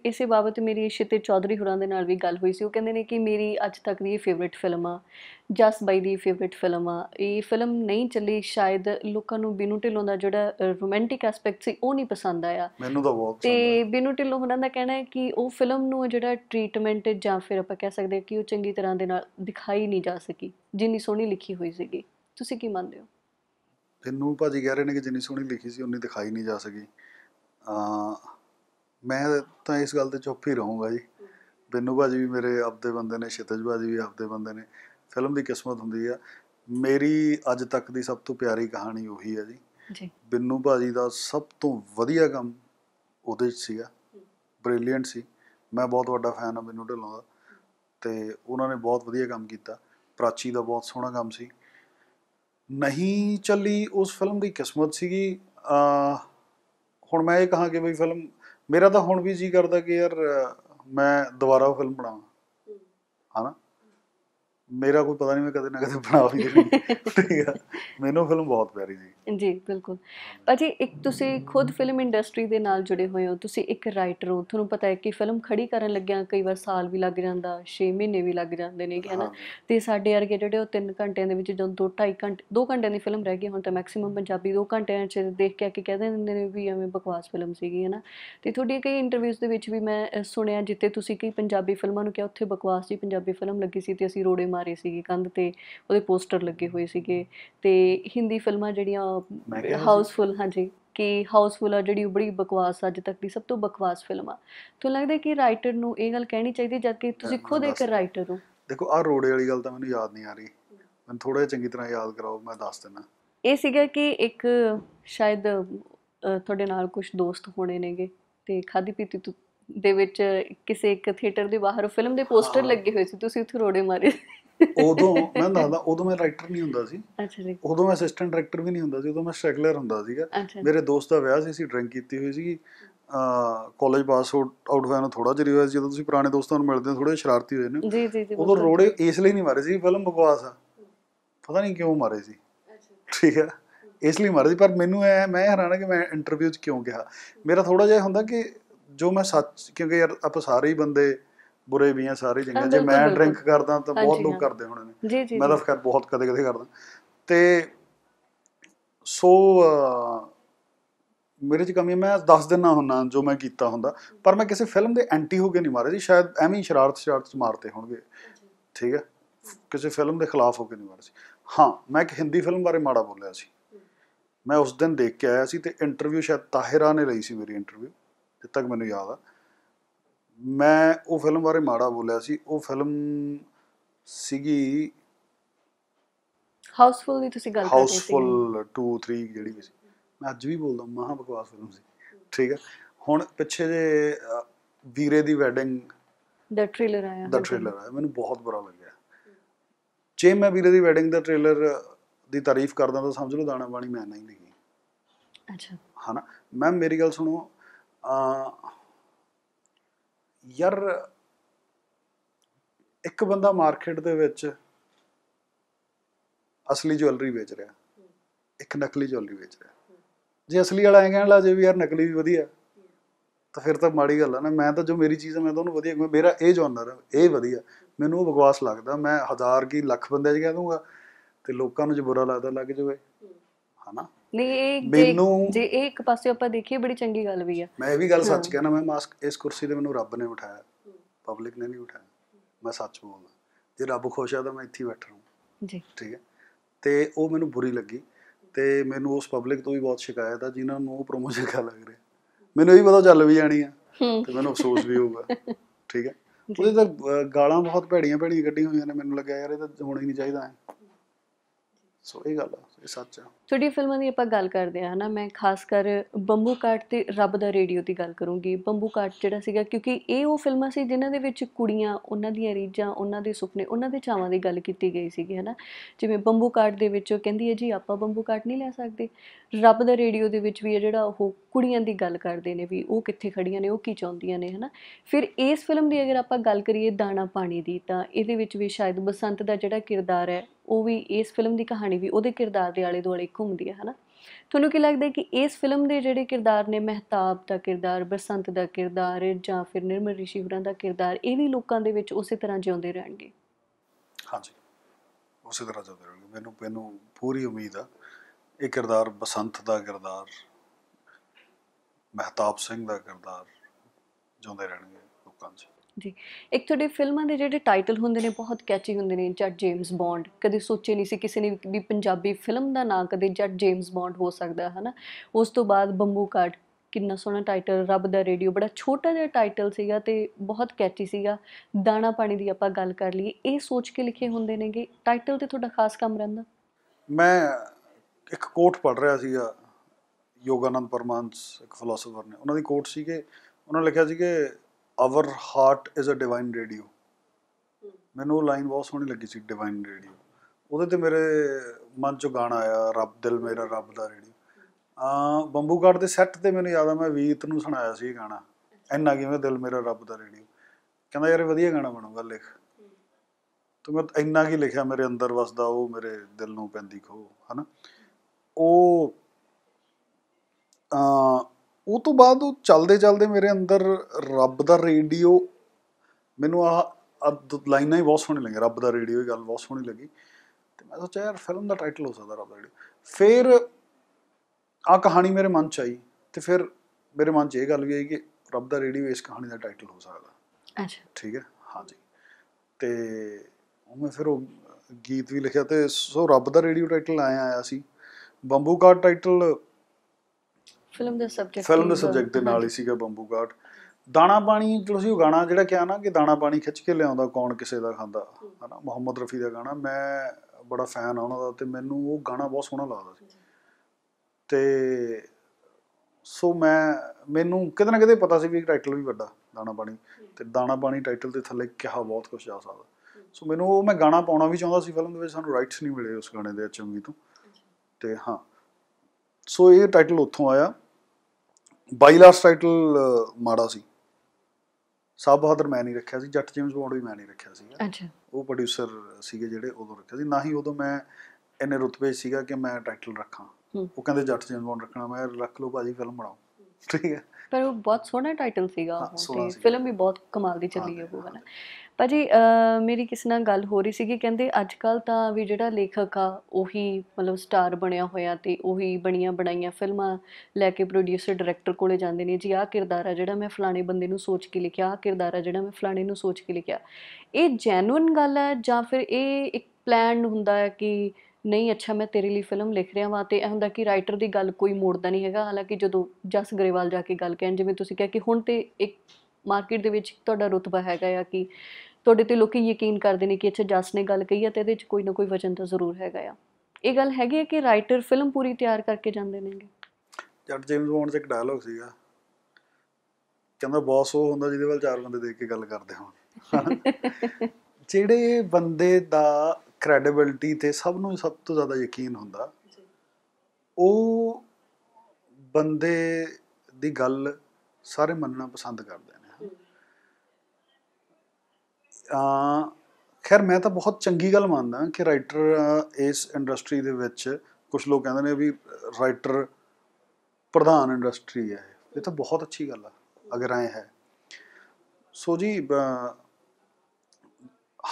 ਇਸੇ ਬਾਬਤ ਮੇਰੀ ਸ਼ਿਤੇ ਚੌਧਰੀ ਹੁਰਾਂ ਦੇ ਨਾਲ ਵੀ ਗੱਲ ਹੋਈ ਸੀ ਉਹ ਕਹਿੰਦੇ ਨੇ ਕਿ ਮੇਰੀ ਅੱਜ ਤੱਕ ਦੀ ਫੇਵਰਿਟ ਫਿਲਮ ਆ ਜਸ ਬਾਈ ਦੀ ਫੇਵਰਿਟ ਫਿਲਮ ਆ ਇਹ ਫਿਲਮ ਨਹੀਂ ਚੱਲੀ ਸ਼ਾਇਦ ਲੋਕਾਂ ਨੂੰ ਬਿਨੂ ਢਿੱਲੋਂ ਦਾ ਜਿਹੜਾ ਰੋਮਾਂਟਿਕ ਐਸਪੈਕਟ ਸੀ ਉਹ ਨਹੀਂ ਪਸੰਦ ਆਇਆ ਮੈਨੂੰ ਤਾਂ ਬਹੁਤ ਤੇ ਬਿਨੂ ਢਿੱਲੋਂ ਹੁਣਾਂ ਦਾ ਕਹਿਣਾ ਹੈ ਕਿ ਉਹ ਫਿਲਮ ਨੂੰ ਜਿਹੜਾ ਟ੍ਰੀਟਮੈਂਟ ਜਾਂ ਫਿਰ ਆਪਾਂ ਕਹਿ ਸਕਦੇ ਕਿ ਉਹ ਚੰਗੀ ਤਰ੍ਹਾਂ ਦੇ ਨਾਲ ਦਿਖਾਈ ਨਹੀਂ ਜਾ ਸਕੀ ਜਿੰਨੀ ਸੋਹਣੀ ਲਿਖੀ ਹੋਈ ਸੀਗੀ ਤੁਸੀਂ ਕੀ ਮੰਨਦੇ ਹੋ ਤੈਨੂੰ ਭਾਜੀ ਕਹਿ ਰਹੇ ਨੇ ਕਿ ਜਿੰਨੀ ਸੋਹਣੀ ਲਿਖੀ ਸੀ ਉਨੀ ਦਿਖਾਈ ਨਹੀਂ ਜਾ ਸਕੀ ਆ ਮੈਂ ਤਾਂ ਇਸ ਗੱਲ ਤੇ ਚੁੱਪ ਹੀ ਰਹੂੰਗਾ ਜੀ ਬਿੰਨੂ ਭਾਜੀ ਵੀ ਮੇਰੇ ਆਪਦੇ ਬੰਦੇ ਨੇ ਸ਼ਿਤਜ ਭਾਜੀ ਵੀ ਆਪਦੇ ਬੰਦੇ ਨੇ ਫਿਲਮ ਦੀ ਕਿਸਮਤ ਹੁੰਦੀ ਆ ਮੇਰੀ ਅੱਜ ਤੱਕ ਦੀ ਸਭ ਤੋਂ ਪਿਆਰੀ ਕਹਾਣੀ ਉਹੀ ਆ ਜੀ ਜੀ ਬਿੰਨੂ ਭਾਜੀ ਦਾ ਸਭ ਤੋਂ ਵਧੀਆ ਕੰਮ ਉਹਦੇ ਵਿੱਚ ਸੀਗਾ ਬ੍ਰਿਲੀਅੰਟ ਸੀ ਮੈਂ ਬਹੁਤ ਵੱਡਾ ਫੈਨ ਆ ਬਿੰਨੂ ਢਿੱਲੋਂ ਦਾ ਤੇ ਉਹਨਾਂ ਨੇ ਬਹੁਤ ਵਧੀਆ ਕੰਮ ਕੀਤਾ ਪ੍ਰਾਚੀ ਦਾ ਬਹੁਤ ਸੋਹਣਾ ਕੰਮ ਸੀ ਨਹੀਂ ਚੱਲੀ ਉਸ ਫਿਲਮ ਦੀ ਕਿਸਮਤ ਸੀਗੀ ਅ ਹੁਣ ਮੈਂ ਇਹ ਕਹਾਂ ਕਿ ਬਈ ਫਿਲਮ ਮੇਰਾ ਤਾਂ ਹੁਣ ਵੀ ਜੀ ਕਰਦਾ ਕਿ ਯਾਰ ਮੈਂ ਦੁਬਾਰਾ ਫਿਲਮ ਬਣਾਵਾਂ ਨਾ ਮੇਰਾ ਕੋਈ ਪਤਾ ਨਹੀਂ ਮੈਂ ਕਦੇ ਨਾ ਕਦੇ ਬਣਾ ਵੀ ਦੇਣੀ ਠੀਕ ਆ ਮੈਨੂੰ ਫਿਲਮ ਬਹੁਤ ਪਿਆਰੀ ਜੀ ਜੀ ਬਿਲਕੁਲ ਭਾਜੀ ਇੱਕ ਤੁਸੀਂ ਖੁਦ ਫਿਲਮ ਇੰਡਸਟਰੀ ਦੇ ਨਾਲ ਜੁੜੇ ਹੋਏ ਹੋ ਤੁਸੀਂ ਇੱਕ ਰਾਈਟਰ ਹੋ ਤੁਹਾਨੂੰ ਪਤਾ ਹੈ ਕਿ ਫਿਲਮ ਖੜੀ ਕਰਨ ਲੱਗਿਆਂ ਕਈ ਵਾਰ ਸਾਲ ਵੀ ਲੱਗ ਜਾਂਦਾ 6 ਮਹੀਨੇ ਵੀ ਲੱਗ ਜਾਂਦੇ ਨੇ ਨਾ ਤੇ ਸਾਡੇ ਅਰਗੇ ਜਿਹੜੇ ਉਹ 3 ਘੰਟਿਆਂ ਦੇ ਵਿੱਚ ਜਦੋਂ 2 2.5 ਘੰਟੇ 2 ਘੰਟਿਆਂ ਦੀ ਫਿਲਮ ਰਹਿ ਗਈ ਹੁਣ ਤਾਂ ਮੈਕਸਿਮਮ ਪੰਜਾਬੀ 2 ਘੰਟਿਆਂ 'ਚ ਦੇਖ ਕੇ ਆ ਕੇ ਕਹਿੰਦੇ ਹੁੰਦੇ ਨੇ ਵੀ ਐਵੇਂ ਬਕਵਾਸ ਫਿਲਮ ਸੀਗੀ ਨਾ ਤੇ ਤੁਹਾਡੀ ਕਈ ਇੰਟਰਵਿਊਜ਼ ਦੇ ਵਿੱਚ ਵੀ ਮੈਂ ਸੁਣਿਆ ਜਿੱਤੇ ਤੁਸੀਂ ਕਈ ਪੰਜਾਬੀ ਫਿਲਮਾਂ ਨੂੰ ਕਿਹਾ ਉੱਥੇ ਬਕਵਾਸ ਜੀ ਪੰਜਾਬੀ ਫਿਲਮ ਲੱਗੀ ਸੀ ਤੇ ਅਸੀਂ ਰੋੜੇ ਮਾਰੇ ਸੀਗੀ ਕੰਧ ਤੇ ਉਹਦੇ ਪੋਸਟਰ ਲੱਗੇ ਹੋਏ ਸੀਗੇ ਤੇ ਹਿੰਦੀ ਫਿਲਮਾਂ ਜਿਹੜੀਆਂ ਹਾਊਸਫੁਲ ਹਾਂਜੀ ਕਿ ਹਾਊਸਫੁਲ ਆ ਜਿਹੜੀ ਬੜੀ ਬਕਵਾਸ ਅੱਜ ਤੱਕ ਦੀ ਸਭ ਤੋਂ ਬਕਵਾਸ ਫਿਲਮ ਆ ਤੁਹਾਨੂੰ ਲੱਗਦਾ ਕਿ ਰਾਈਟਰ ਨੂੰ ਇਹ ਗੱਲ ਕਹਿਣੀ ਚਾਹੀਦੀ ਜਦ ਕਿ ਤੁਸੀਂ ਖੁਦ ਇੱਕ ਰਾਈਟਰ ਹੋ ਦੇਖੋ ਆ ਰੋੜੇ ਵਾਲੀ ਗੱਲ ਤਾਂ ਮੈਨੂੰ ਯਾਦ ਨਹੀਂ ਆ ਰਹੀ ਮੈਨੂੰ ਥੋੜਾ ਜਿਹਾ ਚੰਗੀ ਤਰ੍ਹਾਂ ਯਾਦ ਕਰਾਓ ਮੈਂ ਦੱਸ ਦਿੰਦਾ ਇਹ ਸੀਗਾ ਕਿ ਇੱਕ ਸ਼ਾਇਦ ਤੁਹਾਡੇ ਨਾਲ ਕੁਝ ਦੋਸਤ ਹੋਣੇ ਨੇਗੇ ਤੇ ਖਾਦੀ ਪੀਤੀ ਦੇ ਵਿੱਚ ਕਿਸੇ ਇੱਕ ਥੀਏਟਰ ਦੇ ਬਾਹਰ ਫਿਲਮ ਦੇ ਪੋਸਟਰ ਲੱਗੇ ਹੋਏ ਸੀ ਤੁਸੀਂ ਉੱਥੇ ਰੋੜੇ ਮਾਰੇ ਉਦੋਂ ਮੈਂ ਦੱਸਦਾ ਉਦੋਂ ਮੈਂ ਰਾਈਟਰ ਨਹੀਂ ਹੁੰਦਾ ਸੀ ਅੱਛਾ ਜੀ ਉਦੋਂ ਮੈਂ ਅਸਿਸਟੈਂਟ ਡਾਇਰੈਕਟਰ ਵੀ ਨਹੀਂ ਹੁੰਦਾ ਸੀ ਉਦੋਂ ਮੈਂ ਸਟ੍ਰੈਗਲਰ ਹੁੰਦਾ ਸੀਗਾ ਮੇਰੇ ਦੋਸਤ ਦਾ ਵਿਆਹ ਸੀ ਅਸੀਂ ਡਰਿੰਕ ਕੀਤੀ ਹੋਈ ਸੀ ਕਾਲਜ ਪਾਸ ਆਊਟ ਹੋਇਆ ਨਾ ਥੋੜਾ ਜਿਹਾ ਹੋਇਆ ਜਦੋਂ ਤੁਸੀਂ ਪੁਰਾਣੇ ਦੋਸਤਾਂ ਨੂੰ ਮਿਲਦੇ ਹੋ ਥੋੜੇ ਸ਼ਰਾਰਤੀ ਹੋਏ ਨੇ ਜੀ ਜੀ ਜੀ ਉਦੋਂ ਰੋੜੇ ਇਸ ਲਈ ਨਹੀਂ ਮਾਰੇ ਸੀ ਫਿਲਮ ਬਕਵਾਸ ਆ ਪਤਾ ਨਹੀਂ ਕਿਉਂ ਮਾਰੇ ਸੀ ਅੱਛਾ ਠੀਕ ਆ ਇਸ ਲਈ ਮਾਰੇ ਸੀ ਪਰ ਮੈਨੂੰ ਐ ਮੈਂ ਹੈਰਾਨ ਹਾਂ ਕਿ ਮੈਂ ਇੰਟਰਵਿਊ 'ਚ ਕਿਉਂ ਗਿਆ ਮੇਰਾ ਥੋੜਾ ਜਿਹਾ ਹੁੰਦਾ ਕਿ ਜੋ ਮੈਂ ਸੱਚ ਕਿਉਂਕਿ ਯਾਰ ਆਪਾਂ ਸਾਰੇ ਹੀ ਬੰਦੇ ਬੁਰੇ ਵੀ ਆ ਸਾਰੇ ਜਿੰਗਾ ਜੇ ਮੈਂ ਡਰਿੰਕ ਕਰਦਾ ਤਾਂ ਬਹੁਤ ਲੋਕ ਕਰਦੇ ਹੋਣੇ ਨੇ ਮੈਂ ਤਾਂ ਖੈਰ ਬਹੁਤ ਕਦੇ ਕਦੇ ਕਰਦਾ ਤੇ ਸੋ ਮੇਰੇ ਚ ਕਮੀ ਮੈਂ ਦੱਸ ਦਿੰਨਾ ਹੁੰਨਾ ਜੋ ਮੈਂ ਕੀਤਾ ਹੁੰਦਾ ਪਰ ਮੈਂ ਕਿਸੇ ਫਿਲਮ ਦੇ ਐਂਟੀ ਹੋ ਕੇ ਨਹੀਂ ਮਾਰੇ ਜੀ ਸ਼ਾਇਦ ਐਵੇਂ ਹੀ ਸ਼ਰਾਰਤ ਸ਼ਰਾਰਤ ਚ ਮਾਰਤੇ ਹੋਣਗੇ ਠੀਕ ਹੈ ਕਿਸੇ ਫਿਲਮ ਦੇ ਖਿਲਾਫ ਹੋ ਕੇ ਨਹੀਂ ਮਾਰੇ ਸੀ ਹਾਂ ਮੈਂ ਇੱਕ ਹਿੰਦੀ ਫਿਲਮ ਬਾਰੇ ਮਾੜਾ ਬੋਲਿਆ ਸੀ ਮੈਂ ਉਸ ਦਿਨ ਦੇਖ ਕੇ ਆਇਆ ਸੀ ਤੇ ਇੰਟਰਵਿਊ ਸ਼ਾਇਦ ਤਾਹਿਰਾ ਨੇ ਲਈ ਸੀ ਮੇਰੀ ਇੰਟਰਵਿਊ ਜਿੱਦ ਤੱਕ ਮੈਨੂੰ ਯਾਦ ਆ ਮੈਂ ਉਹ ਫਿਲਮ ਬਾਰੇ ਮਾੜਾ ਬੋਲਿਆ ਸੀ ਉਹ ਫਿਲਮ ਸੀਗੀ ਹਾਊਸਫੁਲ ਦੀ ਤੁਸੀਂ ਗੱਲ ਕਰ ਰਹੇ ਸੀ ਹਾਊਸਫੁਲ 2 3 ਜਿਹੜੀ ਵੀ ਸੀ ਮੈਂ ਅੱਜ ਵੀ ਬੋਲਦਾ ਮਹਾ ਬਕਵਾਸ ਫਿਲਮ ਸੀ ਠੀਕ ਹੈ ਹੁਣ ਪਿੱਛੇ ਦੇ ਵੀਰੇ ਦੀ ਵੈਡਿੰਗ ਦਾ ਟ੍ਰੇਲਰ ਆਇਆ ਦਾ ਟ੍ਰੇਲਰ ਆਇਆ ਮੈਨੂੰ ਬਹੁਤ ਬੁਰਾ ਲੱਗਿਆ ਜੇ ਮੈਂ ਵੀਰੇ ਦੀ ਵੈਡਿੰਗ ਦਾ ਟ੍ਰੇਲਰ ਦੀ ਤਾਰੀਫ ਕਰਦਾ ਤਾਂ ਸਮਝ ਲਓ ਦਾਣਾ ਬਾਣੀ ਮੈਂ ਨਹੀਂ ਲਿਖੀ ਅੱਛਾ ਹਨਾ ਮੈਂ ਮੇਰੀ ਗੱਲ ਸੁਣੋ ਆ ਯਾਰ ਇੱਕ ਬੰਦਾ ਮਾਰਕੀਟ ਦੇ ਵਿੱਚ ਅਸਲੀ ਜੁਐਲਰੀ ਵੇਚ ਰਿਹਾ ਇੱਕ ਨਕਲੀ ਜੁਐਲਰੀ ਵੇਚ ਰਿਹਾ ਜੇ ਅਸਲੀ ਵਾਲਾ ਐ ਕਹਿਣ ਲਾ ਜੇ ਵੀ ਯਾਰ ਨਕਲੀ ਵੀ ਵਧੀਆ ਤਾਂ ਫਿਰ ਤਾਂ ਮਾੜੀ ਗੱਲ ਆ ਨਾ ਮੈਂ ਤਾਂ ਜੋ ਮੇਰੀ ਚੀਜ਼ ਆ ਮੈਂ ਤਾਂ ਉਹਨੂੰ ਵਧੀਆ ਕਿਉਂ ਮੇਰਾ ਇਹ ਜੋਨਰ ਇਹ ਵਧੀਆ ਮੈਨੂੰ ਉਹ ਬਕਵਾਸ ਲੱਗਦਾ ਮੈਂ ਹਜ਼ਾਰ ਕੀ ਲੱਖ ਬੰਦੇ 'ਚ ਕਹਿ ਦੂੰਗਾ ਤੇ ਲੋਕਾਂ ਨੂੰ ਜੇ ਬੁਰਾ ਲੱਗਦਾ ਲੱਗ ਜਾਵੇ ਹਨਾ ਨਹੀਂ ਇਹ ਜੇ ਇਹ ਇੱਕ ਪਾਸੇ ਆਪਾਂ ਦੇਖੀਏ ਬੜੀ ਚੰਗੀ ਗੱਲ ਵੀ ਆ ਮੈਂ ਇਹ ਵੀ ਗੱਲ ਸੱਚ ਕਹਿਣਾ ਮੈਂ ਮਾਸਕ ਇਸ ਕੁਰਸੀ ਤੇ ਮੈਨੂੰ ਰੱਬ ਨੇ ਉਠਾਇਆ ਪਬਲਿਕ ਨੇ ਨਹੀਂ ਉਠਾਇਆ ਮੈਂ ਸੱਚ ਬੋਲਦਾ ਜੇ ਰੱਬ ਖੁਸ਼ ਆ ਤਾਂ ਮੈਂ ਇੱਥੇ ਬੈਠਾ ਹਾਂ ਜੀ ਠੀਕ ਹੈ ਤੇ ਉਹ ਮੈਨੂੰ ਬੁਰੀ ਲੱਗੀ ਤੇ ਮੈਨੂੰ ਉਸ ਪਬਲਿਕ ਤੋਂ ਵੀ ਬਹੁਤ ਸ਼ਿਕਾਇਤ ਆ ਜਿਨ੍ਹਾਂ ਨੂੰ ਉਹ ਪ੍ਰੋਮੋ ਜਿਹਾ ਲੱਗ ਰਿਹਾ ਮੈਨੂੰ ਇਹ ਵੀ ਪਤਾ ਚੱਲ ਵੀ ਜਾਣੀ ਆ ਤੇ ਮੈਨੂੰ ਅਫਸੋਸ ਵੀ ਹੋਊਗਾ ਠੀਕ ਹੈ ਉਹਦੇ ਤਾਂ ਗਾਲਾਂ ਬਹੁਤ ਭੈੜੀਆਂ ਭੈੜੀਆਂ ਕੱਢੀਆਂ ਹੋਈਆਂ ਨੇ ਮੈਨੂੰ ਲੱਗਿਆ ਯਾਰ ਇਹ ਤਾਂ ਹੋਣਾ ਹੀ ਨਹੀਂ ਚਾਹੀਦਾ ਹੈ ਸੋ ਇਹ ਗੱਲ ਹੈ ਇਹ ਸੱਚ ਹੈ ਤੁਹਾਡੀ ਫਿਲਮਾਂ ਦੀ ਆਪਾਂ ਗੱਲ ਕਰਦੇ ਆ ਹਨਾ ਮੈਂ ਖਾਸ ਕਰ ਬੰਬੂ ਕਾਟ ਤੇ ਰੱਬ ਦਾ ਰੇਡੀਓ ਦੀ ਗੱਲ ਕਰੂੰਗੀ ਬੰਬੂ ਕਾਟ ਜਿਹੜਾ ਸੀਗਾ ਕਿਉਂਕਿ ਇਹ ਉਹ ਫਿਲਮਾਂ ਸੀ ਜਿਨ੍ਹਾਂ ਦੇ ਵਿੱਚ ਕੁੜੀਆਂ ਉਹਨਾਂ ਦੀਆਂ ਰੀਝਾਂ ਉਹਨਾਂ ਦੇ ਸੁਪਨੇ ਉਹਨਾਂ ਦੇ ਚਾਹਾਂ ਦੀ ਗੱਲ ਕੀਤੀ ਗਈ ਸੀਗੀ ਹਨਾ ਜਿਵੇਂ ਬੰਬੂ ਕਾਟ ਦੇ ਵਿੱਚ ਉਹ ਕਹਿੰਦੀ ਹੈ ਜੀ ਆਪਾਂ ਬੰਬੂ ਕਾਟ ਨਹੀਂ ਲੈ ਸਕਦੇ ਰੱਬ ਦਾ ਰੇਡੀਓ ਦੇ ਵਿੱਚ ਵੀ ਹੈ ਜਿਹੜਾ ਉਹ ਕੁੜੀਆਂ ਦੀ ਗੱਲ ਕਰਦੇ ਨੇ ਵੀ ਉਹ ਕਿੱਥੇ ਖੜੀਆਂ ਨੇ ਉਹ ਕੀ ਚਾਹੁੰਦੀਆਂ ਨੇ ਹਨਾ ਫਿਰ ਇਸ ਫਿਲਮ ਦੀ ਅਗਰ ਆਪਾਂ ਗੱਲ ਕਰੀਏ ਦਾਣਾ ਪਾਣੀ ਦੀ ਤਾਂ ਇਹਦੇ ਵਿੱਚ ਵੀ ਸ਼ਾਇਦ ਬਸੰਤ ਦਾ ਜਿਹੜਾ ਕਿਰਦਾਰ ਹੈ ਉਹ ਵੀ ਇਸ ਫਿਲਮ ਦੀ ਕਹਾਣੀ ਵੀ ਉਹਦੇ ਕਿਰਦਾਰ ਦੇ ਆਲੇ ਦੁਆਲੇ ਘੁੰਮਦੀ ਹੈ ਹਨਾ ਤੁਹਾਨੂੰ ਕੀ ਲੱਗਦਾ ਕਿ ਇਸ ਫਿਲਮ ਦੇ ਜਿਹੜੇ ਕਿਰਦਾਰ ਨੇ ਮਹਿਤਾਬ ਦਾ ਕਿਰਦਾਰ ਬਸੰਤ ਦਾ ਕਿਰਦਾਰ ਜਾਂ ਫਿਰ ਨਿਰਮਲ ਰਿਸ਼ੀ ਹੋਰਾਂ ਦਾ ਕਿਰਦਾਰ ਇਹ ਵੀ ਲੋਕਾਂ ਦੇ ਵਿੱਚ ਉਸੇ ਤਰ੍ਹਾਂ ਜਿਉਂਦੇ ਰਹਿਣਗੇ ਹਾਂਜੀ ਉਸੇ ਤਰ੍ਹਾਂ ਜਿਉਂਦੇ ਰਹਿਣਗੇ ਮੈਨੂੰ ਮੈਨੂੰ ਪੂਰੀ ਉਮੀਦ ਆ ਇਹ ਕਿਰਦਾਰ ਬਸੰਤ ਦਾ ਕਿਰਦਾਰ ਮਹਿਤਾਬ ਸਿੰਘ ਦਾ ਕਿਰਦਾਰ ਜਿਉਂਦੇ ਰਹਿਣਗੇ ਲੋਕਾਂ ਦੇ ਜੀ ਇੱਕ ਤੁਹਾਡੇ ਫਿਲਮਾਂ ਦੇ ਜਿਹੜੇ ਟਾਈਟਲ ਹੁੰਦੇ ਨੇ ਬਹੁਤ ਕੈਚੀ ਹੁੰਦੇ ਨੇ ਜੱਟ ਜੇਮਸ ਬੌਂਡ ਕਦੇ ਸੋਚੇ ਨਹੀਂ ਸੀ ਕਿਸੇ ਨੇ ਵੀ ਪੰਜਾਬੀ ਫਿਲਮ ਦਾ ਨਾਂ ਕਦੇ ਜੱਟ ਜੇਮਸ ਬੌਂਡ ਹੋ ਸਕਦਾ ਹੈ ਨਾ ਉਸ ਤੋਂ ਬਾਅਦ ਬੰਬੂ ਕਾਟ ਕਿੰਨਾ ਸੋਹਣਾ ਟਾਈਟਲ ਰੱਬ ਦਾ ਰੇਡੀਓ ਬੜਾ ਛੋਟਾ ਜਿਹਾ ਟਾਈਟਲ ਸੀਗਾ ਤੇ ਬਹੁਤ ਕੈਚੀ ਸੀਗਾ ਦਾਣਾ ਪਾਣੀ ਦੀ ਆਪਾਂ ਗੱਲ ਕਰ ਲਈ ਇਹ ਸੋਚ ਕੇ ਲਿਖੇ ਹੁੰਦੇ ਨੇਗੇ ਟਾਈਟਲ ਤੇ ਤੁਹਾਡਾ ਖਾਸ ਕੰਮ ਰਹਿੰਦਾ ਮੈਂ ਇੱਕ ਕੋਟ ਪੜ ਰਿਹਾ ਸੀਗਾ ਯੋਗਾਨੰਦ ਪਰਮਾਨਸ ਇੱਕ ਫਿਲਾਸਫਰ ਨੇ ਉਹਨਾਂ ਦੀ ਕੋਟ ਸੀ ਕਿ ਉਹਨਾਂ ਲਿਖਿਆ ਸੀ ਕਿ our heart is a divine radio ਮੈਨੂੰ ਉਹ ਲਾਈਨ ਬਹੁਤ ਸੋਹਣੀ ਲੱਗੀ ਸੀ ਡਿਵਾਈਨ ਰੇਡੀਓ ਉਹਦੇ ਤੇ ਮੇਰੇ ਮਨ ਚ ਗਾਣਾ ਆਇਆ ਰੱਬ ਦਿਲ ਮੇਰਾ ਰੱਬ ਦਾ ਰੇਡੀਓ ਆ ਬੰਬੂਗੜ ਦੇ ਸੈੱਟ ਤੇ ਮੈਨੂੰ ਯਾਦ ਆ ਮੈਂ ਵੀਤ ਨੂੰ ਸੁਣਾਇਆ ਸੀ ਗਾਣਾ ਐਨਾ ਕਿਵੇਂ ਦਿਲ ਮੇਰਾ ਰੱਬ ਦਾ ਰੇਡੀਓ ਕਹਿੰਦਾ ਯਾਰ ਵਧੀਆ ਗਾਣਾ ਬਣੂਗਾ ਲਿਖ ਤੂੰ ਮੈਂ ਐਨਾ ਕੀ ਲਿਖਿਆ ਮੇਰੇ ਅੰਦਰ ਵਸਦਾ ਉਹ ਮੇਰੇ ਦਿਲ ਨੂੰ ਪੈਂਦੀ ਖੋ ਹਨਾ ਉਹ ਆ ਉਹ ਤੋਂ ਬਾਅਦ ਉਹ ਚੱਲਦੇ ਚੱਲਦੇ ਮੇਰੇ ਅੰਦਰ ਰੱਬ ਦਾ ਰੇਡੀਓ ਮੈਨੂੰ ਆ ਲਾਈਨਾਂ ਹੀ ਬਹੁਤ ਸੋਹਣੀ ਲੱਗੀ ਰੱਬ ਦਾ ਰੇਡੀਓ ਹੀ ਗੱਲ ਬਹੁਤ ਸੋਹਣੀ ਲੱਗੀ ਤੇ ਮੈਂ ਸੋਚਿਆ ਯਾਰ ਫਿਲਮ ਦਾ ਟਾਈਟਲ ਹੋ ਸਕਦਾ ਰੱਬ ਦਾ ਰੇਡੀਓ ਫਿਰ ਆ ਕਹਾਣੀ ਮੇਰੇ ਮਨ ਚ ਆਈ ਤੇ ਫਿਰ ਮੇਰੇ ਮਨ ਚ ਇਹ ਗੱਲ ਵੀ ਆਈ ਕਿ ਰੱਬ ਦਾ ਰੇਡੀਓ ਇਸ ਕਹਾਣੀ ਦਾ ਟਾਈਟਲ ਹੋ ਸਕਦਾ ਅੱਛਾ ਠੀਕ ਹੈ ਹਾਂਜੀ ਤੇ ਉਹ ਮੈਂ ਫਿਰ ਉਹ ਗੀਤ ਵੀ ਲਿਖਿਆ ਤੇ ਸੋ ਰੱਬ ਦਾ ਰੇਡੀਓ ਟਾਈਟਲ ਆਇਆ ਆਇਆ ਸੀ ਬੰਬੂ ਕਾਰ ਟਾਈਟਲ ਫਿਲਮ ਦੇ ਸਬਜੈਕਟ ਫਿਲਮ ਦੇ ਸਬਜੈਕਟ ਦੇ ਨਾਲ ਹੀ ਸੀਗਾ ਬੰਬੂ ਘਾਟ ਦਾਣਾ ਪਾਣੀ ਸੀ ਉਹ ਗਾਣਾ ਜਿਹੜਾ ਕਿਹਾ ਨਾ ਕਿ ਦਾਣਾ ਪਾਣੀ ਖਿੱਚ ਕੇ ਲਿਆਉਂਦਾ ਕੌਣ ਕਿਸੇ ਦਾ ਖਾਂਦਾ ਹਨਾ ਮੁਹੰਮਦ ਰਫੀ ਦਾ ਗਾਣਾ ਮੈਂ ਬੜਾ ਫੈਨ ਆ ਉਹਨਾਂ ਦਾ ਤੇ ਮੈਨੂੰ ਉਹ ਗਾਣਾ ਬਹੁਤ ਸੋਹਣਾ ਲੱਗਦਾ ਸੀ ਤੇ ਸੋ ਮੈਂ ਮੈਨੂੰ ਕਿਤੇ ਨਾ ਕਿਤੇ ਪਤਾ ਸੀ ਵੀ ਟਾਈਟਲ ਵੀ ਵੱਡਾ ਦਾਣਾ ਪਾਣੀ ਤੇ ਦਾਣਾ ਪਾਣੀ ਟਾਈਟਲ ਦੇ ਥੱਲੇ ਕਿਹਾ ਬਹੁਤ ਕੁਝ ਆ ਸਕਦਾ ਸੋ ਮੈਨੂੰ ਉਹ ਮੈਂ ਗਾਣਾ ਪਾਉਣਾ ਵੀ ਚਾਹੁੰਦਾ ਸੀ ਫਿਲਮ ਦੇ ਵਿੱਚ ਸਾਨੂੰ ਰਾਈਟਸ ਨਹੀਂ ਮਿਲੇ ਉਸ ਗਾਣੇ ਦੇ ਚੰਗੀ ਤੋਂ ਤੇ ਹਾਂ ਸੋ ਇਹ ਟਾਈਟਲ ਉੱਥੋਂ ਆਇਆ ਬਾਈ ਲਾਸਟ ਟਾਈਟਲ ਮਾੜਾ ਸੀ ਸਭ ਬਹਾਦਰ ਮੈਂ ਨਹੀਂ ਰੱਖਿਆ ਸੀ ਜੱਟ ਜੇਮਸ ਬੌਂਡ ਵੀ ਮੈਂ ਨਹੀਂ ਰੱਖਿਆ ਸੀ ਅੱਛਾ ਉਹ ਪ੍ਰੋਡਿਊਸਰ ਸੀਗੇ ਜਿਹੜੇ ਉਦੋਂ ਰੱਖਿਆ ਸੀ ਨਾ ਹੀ ਉਦੋਂ ਮੈਂ ਇੰਨੇ ਰੁਤਬੇ ਸੀਗਾ ਕਿ ਮੈਂ ਟਾਈਟਲ ਰੱਖਾਂ ਉਹ ਕਹਿੰਦੇ ਜੱਟ ਜੇਮਸ ਬੌਂਡ ਰੱਖਣਾ ਮੈਂ ਰੱਖ ਲਓ ਬਾਜੀ ਫਿਲਮ ਬਣਾਓ ਠੀਕ ਹੈ ਪਰ ਉਹ ਬਹੁਤ ਸੋਹਣਾ ਟਾਈਟਲ ਸੀਗਾ ਉਹ ਫਿਲਮ ਵੀ ਬਹੁਤ ਕਮਾਲ ਦੀ ਚੱਲੀ ਹੈ ਉਹ ਵਾਲਾ ਭਾਜੀ ਮੇਰੀ ਕਿਸ ਨਾਲ ਗੱਲ ਹੋ ਰਹੀ ਸੀਗੀ ਕਹਿੰਦੇ ਅੱਜ ਕੱਲ ਤਾਂ ਵੀ ਜਿਹੜਾ ਲੇਖਕ ਆ ਉਹੀ ਮਤਲਬ ਸਟਾਰ ਬਣਿਆ ਹੋਇਆ ਤੇ ਉਹੀ ਬਣੀਆਂ ਬਣਾਈਆਂ ਫਿਲਮਾਂ ਲੈ ਕੇ ਪ੍ਰੋਡਿਊਸਰ ਡਾਇਰੈਕਟਰ ਕੋਲੇ ਜਾਂਦੇ ਨੇ ਜੀ ਆਹ ਕਿਰਦਾਰ ਆ ਜਿਹੜਾ ਮੈਂ ਫਲਾਣੇ ਬੰਦੇ ਨੂੰ ਸੋਚ ਕੇ ਲਿਖਿਆ ਆਹ ਕਿਰਦਾਰ ਆ ਜਿਹੜਾ ਮੈਂ ਫਲਾਣੇ ਨੂੰ ਸੋਚ ਕੇ ਲਿਖਿਆ ਇਹ ਜੈਨੂਇਨ ਗੱਲ ਹੈ ਜਾਂ ਫਿਰ ਇਹ ਇੱਕ ਪਲਾਨ ਹੁੰਦਾ ਹੈ ਕਿ ਨਹੀਂ ਅੱਛਾ ਮੈਂ ਤੇਰੇ ਲਈ ਫਿਲਮ ਲਿਖ ਰਿਹਾ ਵਾਂ ਤੇ ਇਹ ਹੁੰਦਾ ਕਿ ਰਾਈਟਰ ਦੀ ਗੱਲ ਕੋਈ ਮੋੜਦਾ ਨਹੀਂ ਹੈਗਾ ਹਾਲਾਂਕਿ ਜਦੋਂ ਜਸ ਗਰੇਵਾਲ ਜਾ ਕੇ ਗੱਲ ਕਹਿਣ ਜਿਵੇਂ ਤੁਸੀਂ ਕਿਹਾ ਕਿ ਹੁਣ ਤੇ ਇੱਕ ਮਾਰਕੀਟ ਦੇ ਵਿੱਚ ਤੁਹਾਡਾ ਰੁਤਬਾ ਹੈਗਾ ਆ ਕਿ ਤੁਹਾਡੇ ਤੇ ਲੋਕੀ ਯਕੀਨ ਕਰਦੇ ਨੇ ਕਿ ਅੱਛਾ ਜਸ ਨੇ ਗੱਲ ਕਹੀ ਹੈ ਤੇ ਇਹਦੇ ਵਿੱਚ ਕੋਈ ਨਾ ਕੋਈ ਵਚਨ ਤਾਂ ਜ਼ਰੂਰ ਹੈਗਾ ਆ ਇਹ ਗੱਲ ਹੈਗੀ ਹੈ ਕਿ ਰਾਈਟਰ ਫਿਲਮ ਪੂਰੀ ਤਿਆਰ ਕਰਕੇ ਜਾਂਦੇ ਨੇਗੇ ਜੱਟ ਜੇਮਸ ਬੌਂਡ ਦੇ ਇੱਕ ਡਾਇਲੌਗ ਸੀਗਾ ਕਹਿੰਦਾ ਬੌਸ ਉਹ ਹੁੰਦਾ ਜਿਹਦੇ ਵੱਲ ਚਾਰ ਬੰਦੇ ਦੇਖ ਕੇ ਗੱਲ ਕਰਦੇ ਹੋਣ ਜਿਹੜੇ ਬੰਦੇ ਦਾ ਕ੍ਰੈਡੀਬਿਲਟੀ ਤੇ ਸਭ ਨੂੰ ਸਭ ਤੋਂ ਜ਼ਿਆਦਾ ਯਕੀਨ ਹੁੰਦਾ ਉਹ ਬੰਦੇ ਦੀ ਗੱਲ ਸਾਰੇ ਮੰਨਣਾ ਪਸੰਦ ਕਰਦੇ ਖੈਰ ਮੈਂ ਤਾਂ ਬਹੁਤ ਚੰਗੀ ਗੱਲ ਮੰਨਦਾ ਕਿ ਰਾਈਟਰ ਇਸ ਇੰਡਸਟਰੀ ਦੇ ਵਿੱਚ ਕੁਝ ਲੋਕ ਕਹਿੰਦੇ ਨੇ ਵੀ ਰਾਈਟਰ ਪ੍ਰਧਾਨ ਇੰਡਸਟਰੀ ਹੈ ਇਹ ਤਾਂ ਬਹੁਤ ਅੱਛੀ ਗੱਲ ਆ ਅਗਰ ਐ ਹੈ ਸੋ ਜੀ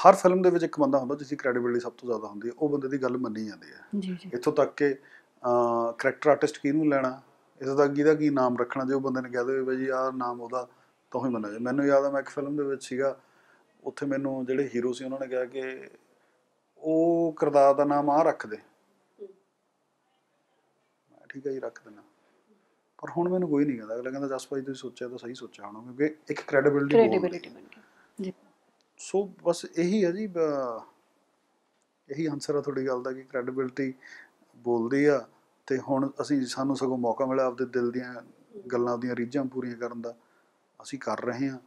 ਹਰ ਫਿਲਮ ਦੇ ਵਿੱਚ ਇੱਕ ਬੰਦਾ ਹੁੰਦਾ ਜਿਸ ਦੀ ਕ੍ਰੈਡੀਬਿਲਿਟੀ ਸਭ ਤੋਂ ਜ਼ਿਆਦਾ ਹੁੰਦੀ ਹੈ ਉਹ ਬੰਦੇ ਦੀ ਗੱਲ ਮੰਨੀ ਜਾਂਦੀ ਹੈ ਇੱਥੋਂ ਤੱਕ ਕਿ ਕੈਰੈਕਟਰ ਆਰਟਿਸਟ ਕਿਹਨੂੰ ਲੈਣਾ ਇਸ ਦਾ ਕਿਹਦਾ ਕੀ ਨਾਮ ਰੱਖਣਾ ਜੇ ਉਹ ਬੰਦੇ ਨੇ ਕਹਿ ਦੇਵੇ ਭਾਈ ਆਹ ਨਾਮ ਉਹਦਾ ਤੋਂ ਹੀ ਮੰਨਣਾ ਮੈਨੂੰ ਯਾਦ ਆ ਮੈਂ ਇੱਕ ਫਿਲਮ ਦੇ ਵਿੱਚ ਸੀਗਾ ਉੱਥੇ ਮੈਨੂੰ ਜਿਹੜੇ ਹੀਰੋ ਸੀ ਉਹਨਾਂ ਨੇ ਕਿਹਾ ਕਿ ਉਹ ਕਰਦਾ ਦਾ ਨਾਮ ਆ ਰੱਖ ਦੇ ਮੈਂ ਠੀਕ ਹੈ ਜੀ ਰੱਖ ਦਿੰਦਾ ਪਰ ਹੁਣ ਮੈਨੂੰ ਕੋਈ ਨਹੀਂ ਕਹਿੰਦਾ ਅਗਲਾ ਕਹਿੰਦਾ ਜਸ ਭਾਈ ਤੁਸੀਂ ਸੋਚਿਆ ਤਾਂ ਸਹੀ ਸੋਚਿਆ ਹੋਣਾ ਕਿਉਂਕਿ ਇੱਕ ਕ੍ਰੈਡੀਬਿਲਟੀ ਬਣ ਗਈ ਜੀ ਸੋ ਬਸ ਇਹੀ ਹੈ ਜੀ ਇਹੀ ਆਨਸਰ ਆ ਤੁਹਾਡੀ ਗੱਲ ਦਾ ਕਿ ਕ੍ਰੈਡੀਬਿਲਟੀ ਬੋਲਦੀ ਆ ਤੇ ਹੁਣ ਅਸੀਂ ਸਾਨੂੰ ਸਗੋਂ ਮੌਕਾ ਮਿਲਿਆ ਆਪਦੇ ਦਿਲ ਦੀਆਂ ਗੱਲਾਂ ਆਪਦੀਆਂ ਰੀਝਾਂ ਪੂਰੀਆਂ ਕਰਨ ਦਾ ਅਸੀਂ ਕਰ ਰਹੇ ਹਾਂ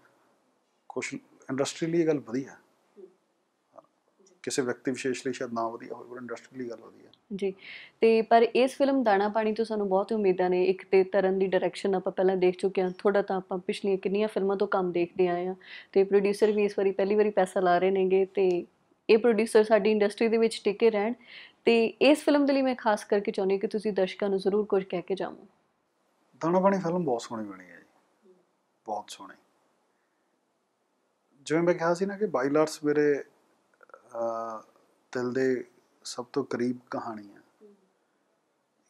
ਕੁਝ ਇੰਡਸਟਰੀ ਲਈ ਗੱਲ ਵਧੀਆ ਕਿਸੇ ਵਿਅਕਤੀ ਵਿਸ਼ੇਸ਼ ਲਈ ਸ਼ਾਇਦ ਨਾ ਵਧੀਆ ਹੋਵੇ ਪਰ ਇੰਡਸਟਰੀ ਲਈ ਗੱਲ ਵਧੀਆ ਜੀ ਤੇ ਪਰ ਇਸ ਫਿਲਮ ਦਾਣਾ ਪਾਣੀ ਤੋਂ ਸਾਨੂੰ ਬਹੁਤ ਉਮੀਦਾਂ ਨੇ ਇੱਕ ਤੇ ਤਰਨ ਦੀ ਡਾਇਰੈਕਸ਼ਨ ਆਪਾਂ ਪਹਿਲਾਂ ਦੇਖ ਚੁੱਕੇ ਹਾਂ ਥੋੜਾ ਤਾਂ ਆਪਾਂ ਪਿਛਲੀਆਂ ਕਿੰਨੀਆਂ ਫਿਲਮਾਂ ਤੋਂ ਕੰਮ ਦੇਖਦੇ ਆਏ ਆ ਤੇ ਪ੍ਰੋਡਿਊਸਰ ਵੀ ਇਸ ਵਾਰੀ ਪਹਿਲੀ ਵਾਰੀ ਪੈਸਾ ਲਾ ਰਹੇ ਨੇਗੇ ਤੇ ਇਹ ਪ੍ਰੋਡਿਊਸਰ ਸਾਡੀ ਇੰਡਸਟਰੀ ਦੇ ਵਿੱਚ ਟਿਕੇ ਰਹਿਣ ਤੇ ਇਸ ਫਿਲਮ ਦੇ ਲਈ ਮੈਂ ਖਾਸ ਕਰਕੇ ਚਾਹੁੰਦੀ ਕਿ ਤੁਸੀਂ ਦਰਸ਼ਕਾਂ ਨੂੰ ਜ਼ਰੂਰ ਕੁਝ ਕਹਿ ਕੇ ਜਾਵੋ ਦਾਣਾ ਪਾਣੀ ਫਿਲਮ ਬਹੁਤ ਸੋਹਣੀ ਬਣੀ ਹੈ ਜੀ ਬਹੁਤ ਸੋਹਣੀ ਜਿਵੇਂ ਮੈਂ ਕਿਹਾ ਸੀ ਨਾ ਕਿ ਬਾਈਲਰਸ ਮੇਰੇ ਦਿਲ ਦੇ ਸਭ ਤੋਂ ਕਰੀਬ ਕਹਾਣੀ ਹੈ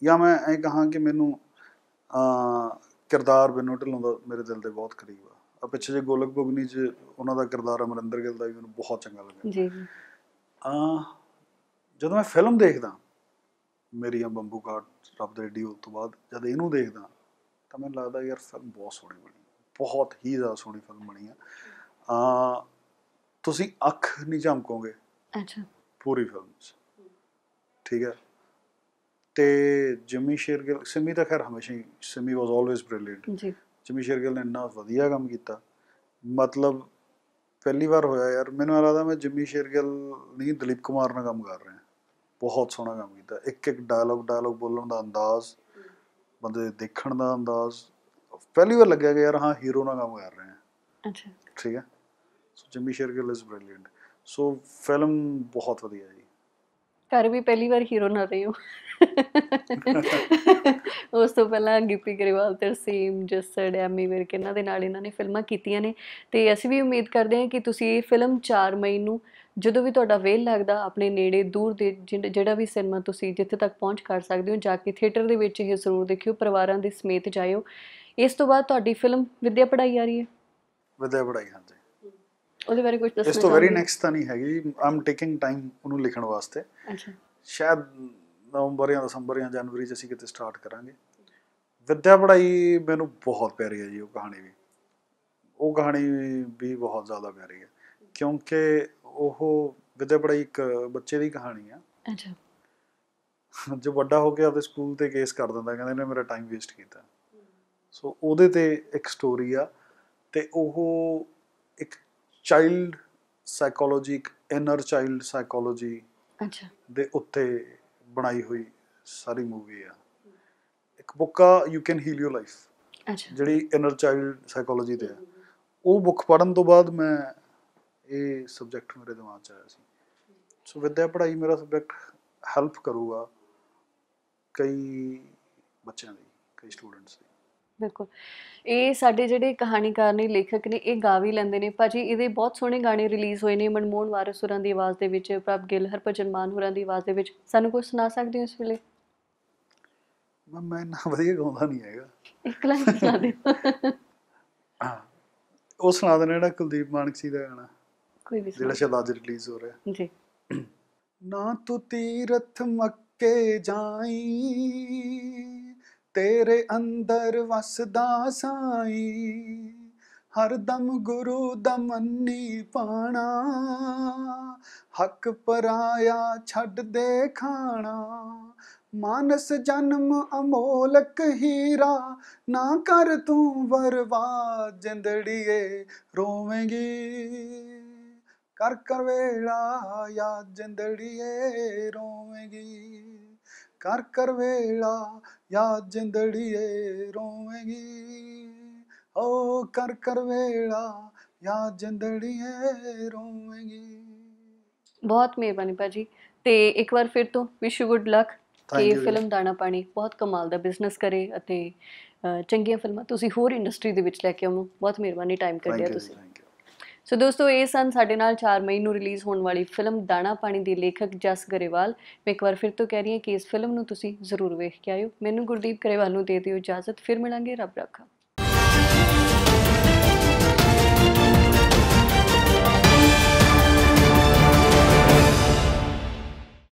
ਜਾਂ ਮੈਂ ਇਹ ਕਹਾਂ ਕਿ ਮੈਨੂੰ ਕਿਰਦਾਰ ਬਿਨੋ ਢਿੱਲੋਂ ਮੇਰੇ ਦਿਲ ਦੇ ਬਹੁਤ ਕਰੀਬ ਆ ਆ ਪਿੱਛੇ ਜੇ ਗੋਲਕ ਬੁਗਨੀ ਚ ਉਹਨਾਂ ਦਾ ਕਿਰਦਾਰ ਅਮਰਿੰਦਰ ਗਿੱਲ ਦਾ ਵੀ ਮੈਨੂੰ ਬਹੁਤ ਚੰਗਾ ਲੱਗਾ ਜੀ ਆ ਜਦੋਂ ਮੈਂ ਫਿਲਮ ਦੇਖਦਾ ਮੇਰੀਆਂ ਬੰਬੂ ਕਾਟ ਰੱਬ ਦੇ ਰੇਡੀਓ ਤੋਂ ਬਾਅਦ ਜਦ ਇਹਨੂੰ ਦੇਖਦਾ ਤਾਂ ਮੈਨੂੰ ਲੱਗਦਾ ਯਾਰ ਫਿਲਮ ਬਹੁਤ ਸੋਹਣੀ ਬਣੀ ਬਹੁਤ ਹੀ ਜ਼ਿਆਦਾ ਸੋਹਣੀ ਫਿਲਮ ਬਣੀ ਆ ਆ ਤੁਸੀਂ ਅੱਖ ਨਹੀਂ ਝਮਕੋਗੇ ਅੱਛਾ ਪੂਰੀ ਫਿਲਮ ਚ ਠੀਕ ਹੈ ਤੇ ਜਿਮੀ ਸ਼ੇਰਗਿਲ ਸਿਮੀ ਤਾਂ ਖੈਰ ਹਮੇਸ਼ਾ ਹੀ ਸਿਮੀ ਵਾਸ ਆਲਵੇਸ ਬ੍ਰਿਲੀਅੰਟ ਜੀ ਜਿਮੀ ਸ਼ੇਰਗਿਲ ਨੇ ਇੰਨਾ ਵਧੀਆ ਕੰਮ ਕੀਤਾ ਮਤਲਬ ਪਹਿਲੀ ਵਾਰ ਹੋਇਆ ਯਾਰ ਮੈਨੂੰ ਲੱਗਦਾ ਮੈਂ ਜਿਮੀ ਸ਼ੇਰਗਿਲ ਨਹੀਂ ਦਲੀਪ ਕੁਮਾਰ ਨਾਲ ਕੰਮ ਕਰ ਰਿਹਾ ਬਹੁਤ ਸੋਹਣਾ ਕੰਮ ਕੀਤਾ ਇੱਕ ਇੱਕ ਡਾਇਲੌਗ ਡਾਇਲੌਗ ਬੋਲਣ ਦਾ ਅੰਦਾਜ਼ ਬੰਦੇ ਦੇ ਦੇਖਣ ਦਾ ਅੰਦਾਜ਼ ਪਹਿਲੀ ਵਾਰ ਲੱਗਿਆ ਕਿ ਯਾਰ ਹਾਂ ਹੀਰੋ ਨਾਲ ਕੰਮ ਕਰ ਰਿਹਾ ਅੱਛਾ ਠੀਕ ਹੈ so Jimmy Shergill is brilliant so film ਬਹੁਤ ਵਧੀਆ ਜੀ ਕਰ ਵੀ ਪਹਿਲੀ ਵਾਰ ਹੀਰੋ ਨਾ ਰਹੀ ਹੂੰ ਉਸ ਤੋਂ ਪਹਿਲਾਂ ਗਿੱਪੀ ਗਰੇਵਾਲ ਤੇ ਸੀਮ ਜਸੜ ਐਮੀ ਵਿਰਕ ਇਹਨਾਂ ਦੇ ਨਾਲ ਇਹਨਾਂ ਨੇ ਫਿਲਮਾਂ ਕੀਤੀਆਂ ਨੇ ਤੇ ਅਸੀਂ ਵੀ ਉਮੀਦ ਕਰਦੇ ਹਾਂ ਕਿ ਤੁਸੀਂ ਇਹ ਫਿਲਮ 4 ਮਈ ਨੂੰ ਜਦੋਂ ਵੀ ਤੁਹਾਡਾ ਵੇਲ ਲੱਗਦਾ ਆਪਣੇ ਨੇੜੇ ਦੂਰ ਦੇ ਜਿਹੜਾ ਵੀ ਸਿਨੇਮਾ ਤੁਸੀਂ ਜਿੱਥੇ ਤੱਕ ਪਹੁੰਚ ਕਰ ਸਕਦੇ ਹੋ ਜਾ ਕੇ ਥੀਏਟਰ ਦੇ ਵਿੱਚ ਇਹ ਜ਼ਰੂਰ ਦੇਖਿਓ ਪਰਿਵਾਰਾਂ ਦੇ ਸਮੇਤ ਜਾਇਓ ਇਸ ਤੋਂ ਬਾਅਦ ਤੁਹਾਡੀ ਫਿਲਮ ਵਿਦਿਆ ਪੜਾਈ ਆ ਰਹੀ ਹੈ ਵਿਦਿਆ ਪੜਾਈ ਹਾਂਜੀ ਉਹਦੇ ਬਾਰੇ ਕੁਝ ਦੱਸਣਾ ਇਸ ਤੋਂ ਵੈਰੀ ਨੈਕਸਟ ਤਾਂ ਨਹੀਂ ਹੈਗੀ ਆਮ ਟੇਕਿੰਗ ਟਾਈਮ ਉਹਨੂੰ ਲਿਖਣ ਵਾਸਤੇ ਅੱਛਾ ਸ਼ਾਇਦ ਨਵੰਬਰ ਜਾਂ ਦਸੰਬਰ ਜਾਂ ਜਨਵਰੀ ਜਿਸੀ ਕਿਤੇ ਸਟਾਰਟ ਕਰਾਂਗੇ ਵਿੱਦਿਆ ਪੜਾਈ ਮੈਨੂੰ ਬਹੁਤ ਪਿਆਰੀ ਹੈ ਜੀ ਉਹ ਕਹਾਣੀ ਵੀ ਉਹ ਕਹਾਣੀ ਵੀ ਬਹੁਤ ਜ਼ਿਆਦਾ ਪਿਆਰੀ ਹੈ ਕਿਉਂਕਿ ਉਹ ਵਿੱਦਿਆ ਪੜਾਈ ਇੱਕ ਬੱਚੇ ਦੀ ਕਹਾਣੀ ਆ ਅੱਛਾ ਜੋ ਵੱਡਾ ਹੋ ਕੇ ਆਪਦੇ ਸਕੂਲ ਤੇ ਕੇਸ ਕਰ ਦਿੰਦਾ ਕਹਿੰਦਾ ਇਹਨੇ ਮੇਰਾ ਟਾਈਮ ਵੇਸਟ ਕੀਤਾ ਸੋ ਉਹਦੇ ਤੇ ਇੱਕ ਸਟੋਰੀ ਆ ਤੇ ਉਹ ਚਾਈਲਡ ਸਾਈਕੋਲੋਜੀ ਇੱਕ ਇਨਰ ਚਾਈਲਡ ਸਾਈਕੋਲੋਜੀ ਅੱਛਾ ਦੇ ਉੱਤੇ ਬਣਾਈ ਹੋਈ ਸਾਰੀ ਮੂਵੀ ਆ ਇੱਕ ਬੁੱਕ ਆ you can heal your life ਅੱਛਾ ਜਿਹੜੀ ਇਨਰ ਚਾਈਲਡ ਸਾਈਕੋਲੋਜੀ ਤੇ ਆ ਉਹ ਬੁੱਕ ਪੜਨ ਤੋਂ ਬਾਅਦ ਮੈਂ ਇਹ ਸਬਜੈਕਟ ਮੇਰੇ ਦਿਮਾਗ 'ਚ ਆਇਆ ਸੀ ਸੋ ਵਿਦਿਆ ਪੜਾਈ ਮੇਰਾ ਸਬਜੈਕਟ ਹੈਲਪ ਕਰੂਗਾ ਕਈ ਬੱਚਿਆਂ ਲਈ ਕਈ ਸਟੂਡੈਂਟਸ ਲਈ ਬਿਲਕੁਲ ਇਹ ਸਾਡੇ ਜਿਹੜੇ ਕਹਾਣੀਕਾਰ ਨੇ ਲੇਖਕ ਨੇ ਇਹ ਗਾ ਵੀ ਲੈਂਦੇ ਨੇ ਭਾਜੀ ਇਹਦੇ ਬਹੁਤ ਸੋਹਣੇ ਗਾਣੇ ਰਿਲੀਜ਼ ਹੋਏ ਨੇ ਮਨਮੋਹਨ ਵਾਰਿਸ ਹੋਰਾਂ ਦੀ ਆਵਾਜ਼ ਦੇ ਵਿੱਚ ਪ੍ਰਭ ਗਿੱਲ ਹਰਭਜਨ ਮਾਨ ਹੋਰਾਂ ਦੀ ਆਵਾਜ਼ ਦੇ ਵਿੱਚ ਸਾਨੂੰ ਕੁਝ ਸੁਣਾ ਸਕਦੇ ਹੋ ਇਸ ਵੇਲੇ ਮੈਂ ਮੈਂ ਨਾ ਵਧੀਆ ਗਾਉਂਦਾ ਨਹੀਂ ਹੈਗਾ ਇੱਕ ਲਾਈਨ ਸੁਣਾ ਦਿਓ ਉਹ ਸੁਣਾ ਦੇਣਾ ਜਿਹੜਾ ਕੁਲਦੀਪ ਮਾਨਕ ਸੀ ਦਾ ਗਾਣਾ ਕੋਈ ਵੀ ਜਿਹੜਾ ਸ਼ਾਇਦ ਅੱਜ ਰਿਲੀਜ਼ ਹੋ ਰਿਹਾ ਜੀ ਨਾ ਤੂੰ ਤੀਰਥ ਮੱਕੇ ਜਾਈ ਤੇਰੇ ਅੰਦਰ ਵਸਦਾ ਸਾਈ ਹਰ ਦਮ ਗੁਰੂ ਮੰਨੀ ਪਾਣਾ ਹੱਕ ਪਰਾਇਆ ਛੱਡ ਦੇ ਖਾਣਾ ਮਾਨਸ ਜਨਮ ਅਮੋਲਕ ਹੀਰਾ ਨਾ ਕਰ ਤੂੰ ਬਰਬਾਦ ਜਿੰਦੜੀਏ ਰੋਵੇਂਗੀ ਕਰ ਕਰ ਵੇਲਾ ਯਾਦ ਜਿੰਦੜੀਏ ਰੋਵੇਂਗੀ ਕਰ ਕਰ ਵੇਲਾ ਯਾਦ ਜਿੰਦੜੀਏ ਰੋਵੇਂਗੀ ਓ ਕਰ ਕਰ ਵੇਲਾ ਯਾਦ ਜਿੰਦੜੀਏ ਰੋਵੇਂਗੀ ਬਹੁਤ ਮਿਹਰਬਾਨੀ ਭਾਜੀ ਤੇ ਇੱਕ ਵਾਰ ਫਿਰ ਤੋਂ ਵਿਸ਼ ਯੂ ਗੁੱਡ ਲੱਕ ਕਿ ਫਿਲਮ ਦਾਣਾ ਪਾਣੀ ਬਹੁਤ ਕਮਾਲ ਦਾ ਬਿਜ਼ਨਸ ਕਰੇ ਅਤੇ ਚੰਗੀਆਂ ਫਿਲਮਾਂ ਤੁਸੀਂ ਹੋਰ ਇੰਡਸਟਰੀ ਦੇ ਵਿੱਚ ਲੈ ਕੇ ਆਵੋ ਬਹੁਤ ਮਿਹਰਬਾਨੀ ਟਾਈਮ ਕੱਢਿਆ ਤੁਸੀਂ ਸੋ ਦੋਸਤੋ ਇਹ ਸਨ ਸਾਡੇ ਨਾਲ 4 ਮਈ ਨੂੰ ਰਿਲੀਜ਼ ਹੋਣ ਵਾਲੀ ਫਿਲਮ ਦਾਣਾ ਪਾਣੀ ਦੇ ਲੇਖਕ ਜਸ ਗਰੇਵਾਲ ਮੈਂ ਇੱਕ ਵਾਰ ਫਿਰ ਤੋਂ ਕਹਿ ਰਹੀ ਹਾਂ ਕਿ ਇਸ ਫਿਲਮ ਨੂੰ ਤੁਸੀਂ ਜ਼ਰੂਰ ਵੇਖ ਕੇ ਆਇਓ ਮੈਨੂੰ ਗੁਰਦੀਪ ਗਰੇਵਾਲ ਨੂੰ ਦੇ ਦਿਓ ਇਜਾਜ਼ਤ ਫਿਰ ਮਿਲਾਂਗੇ ਰੱਬ ਰੱਖਾ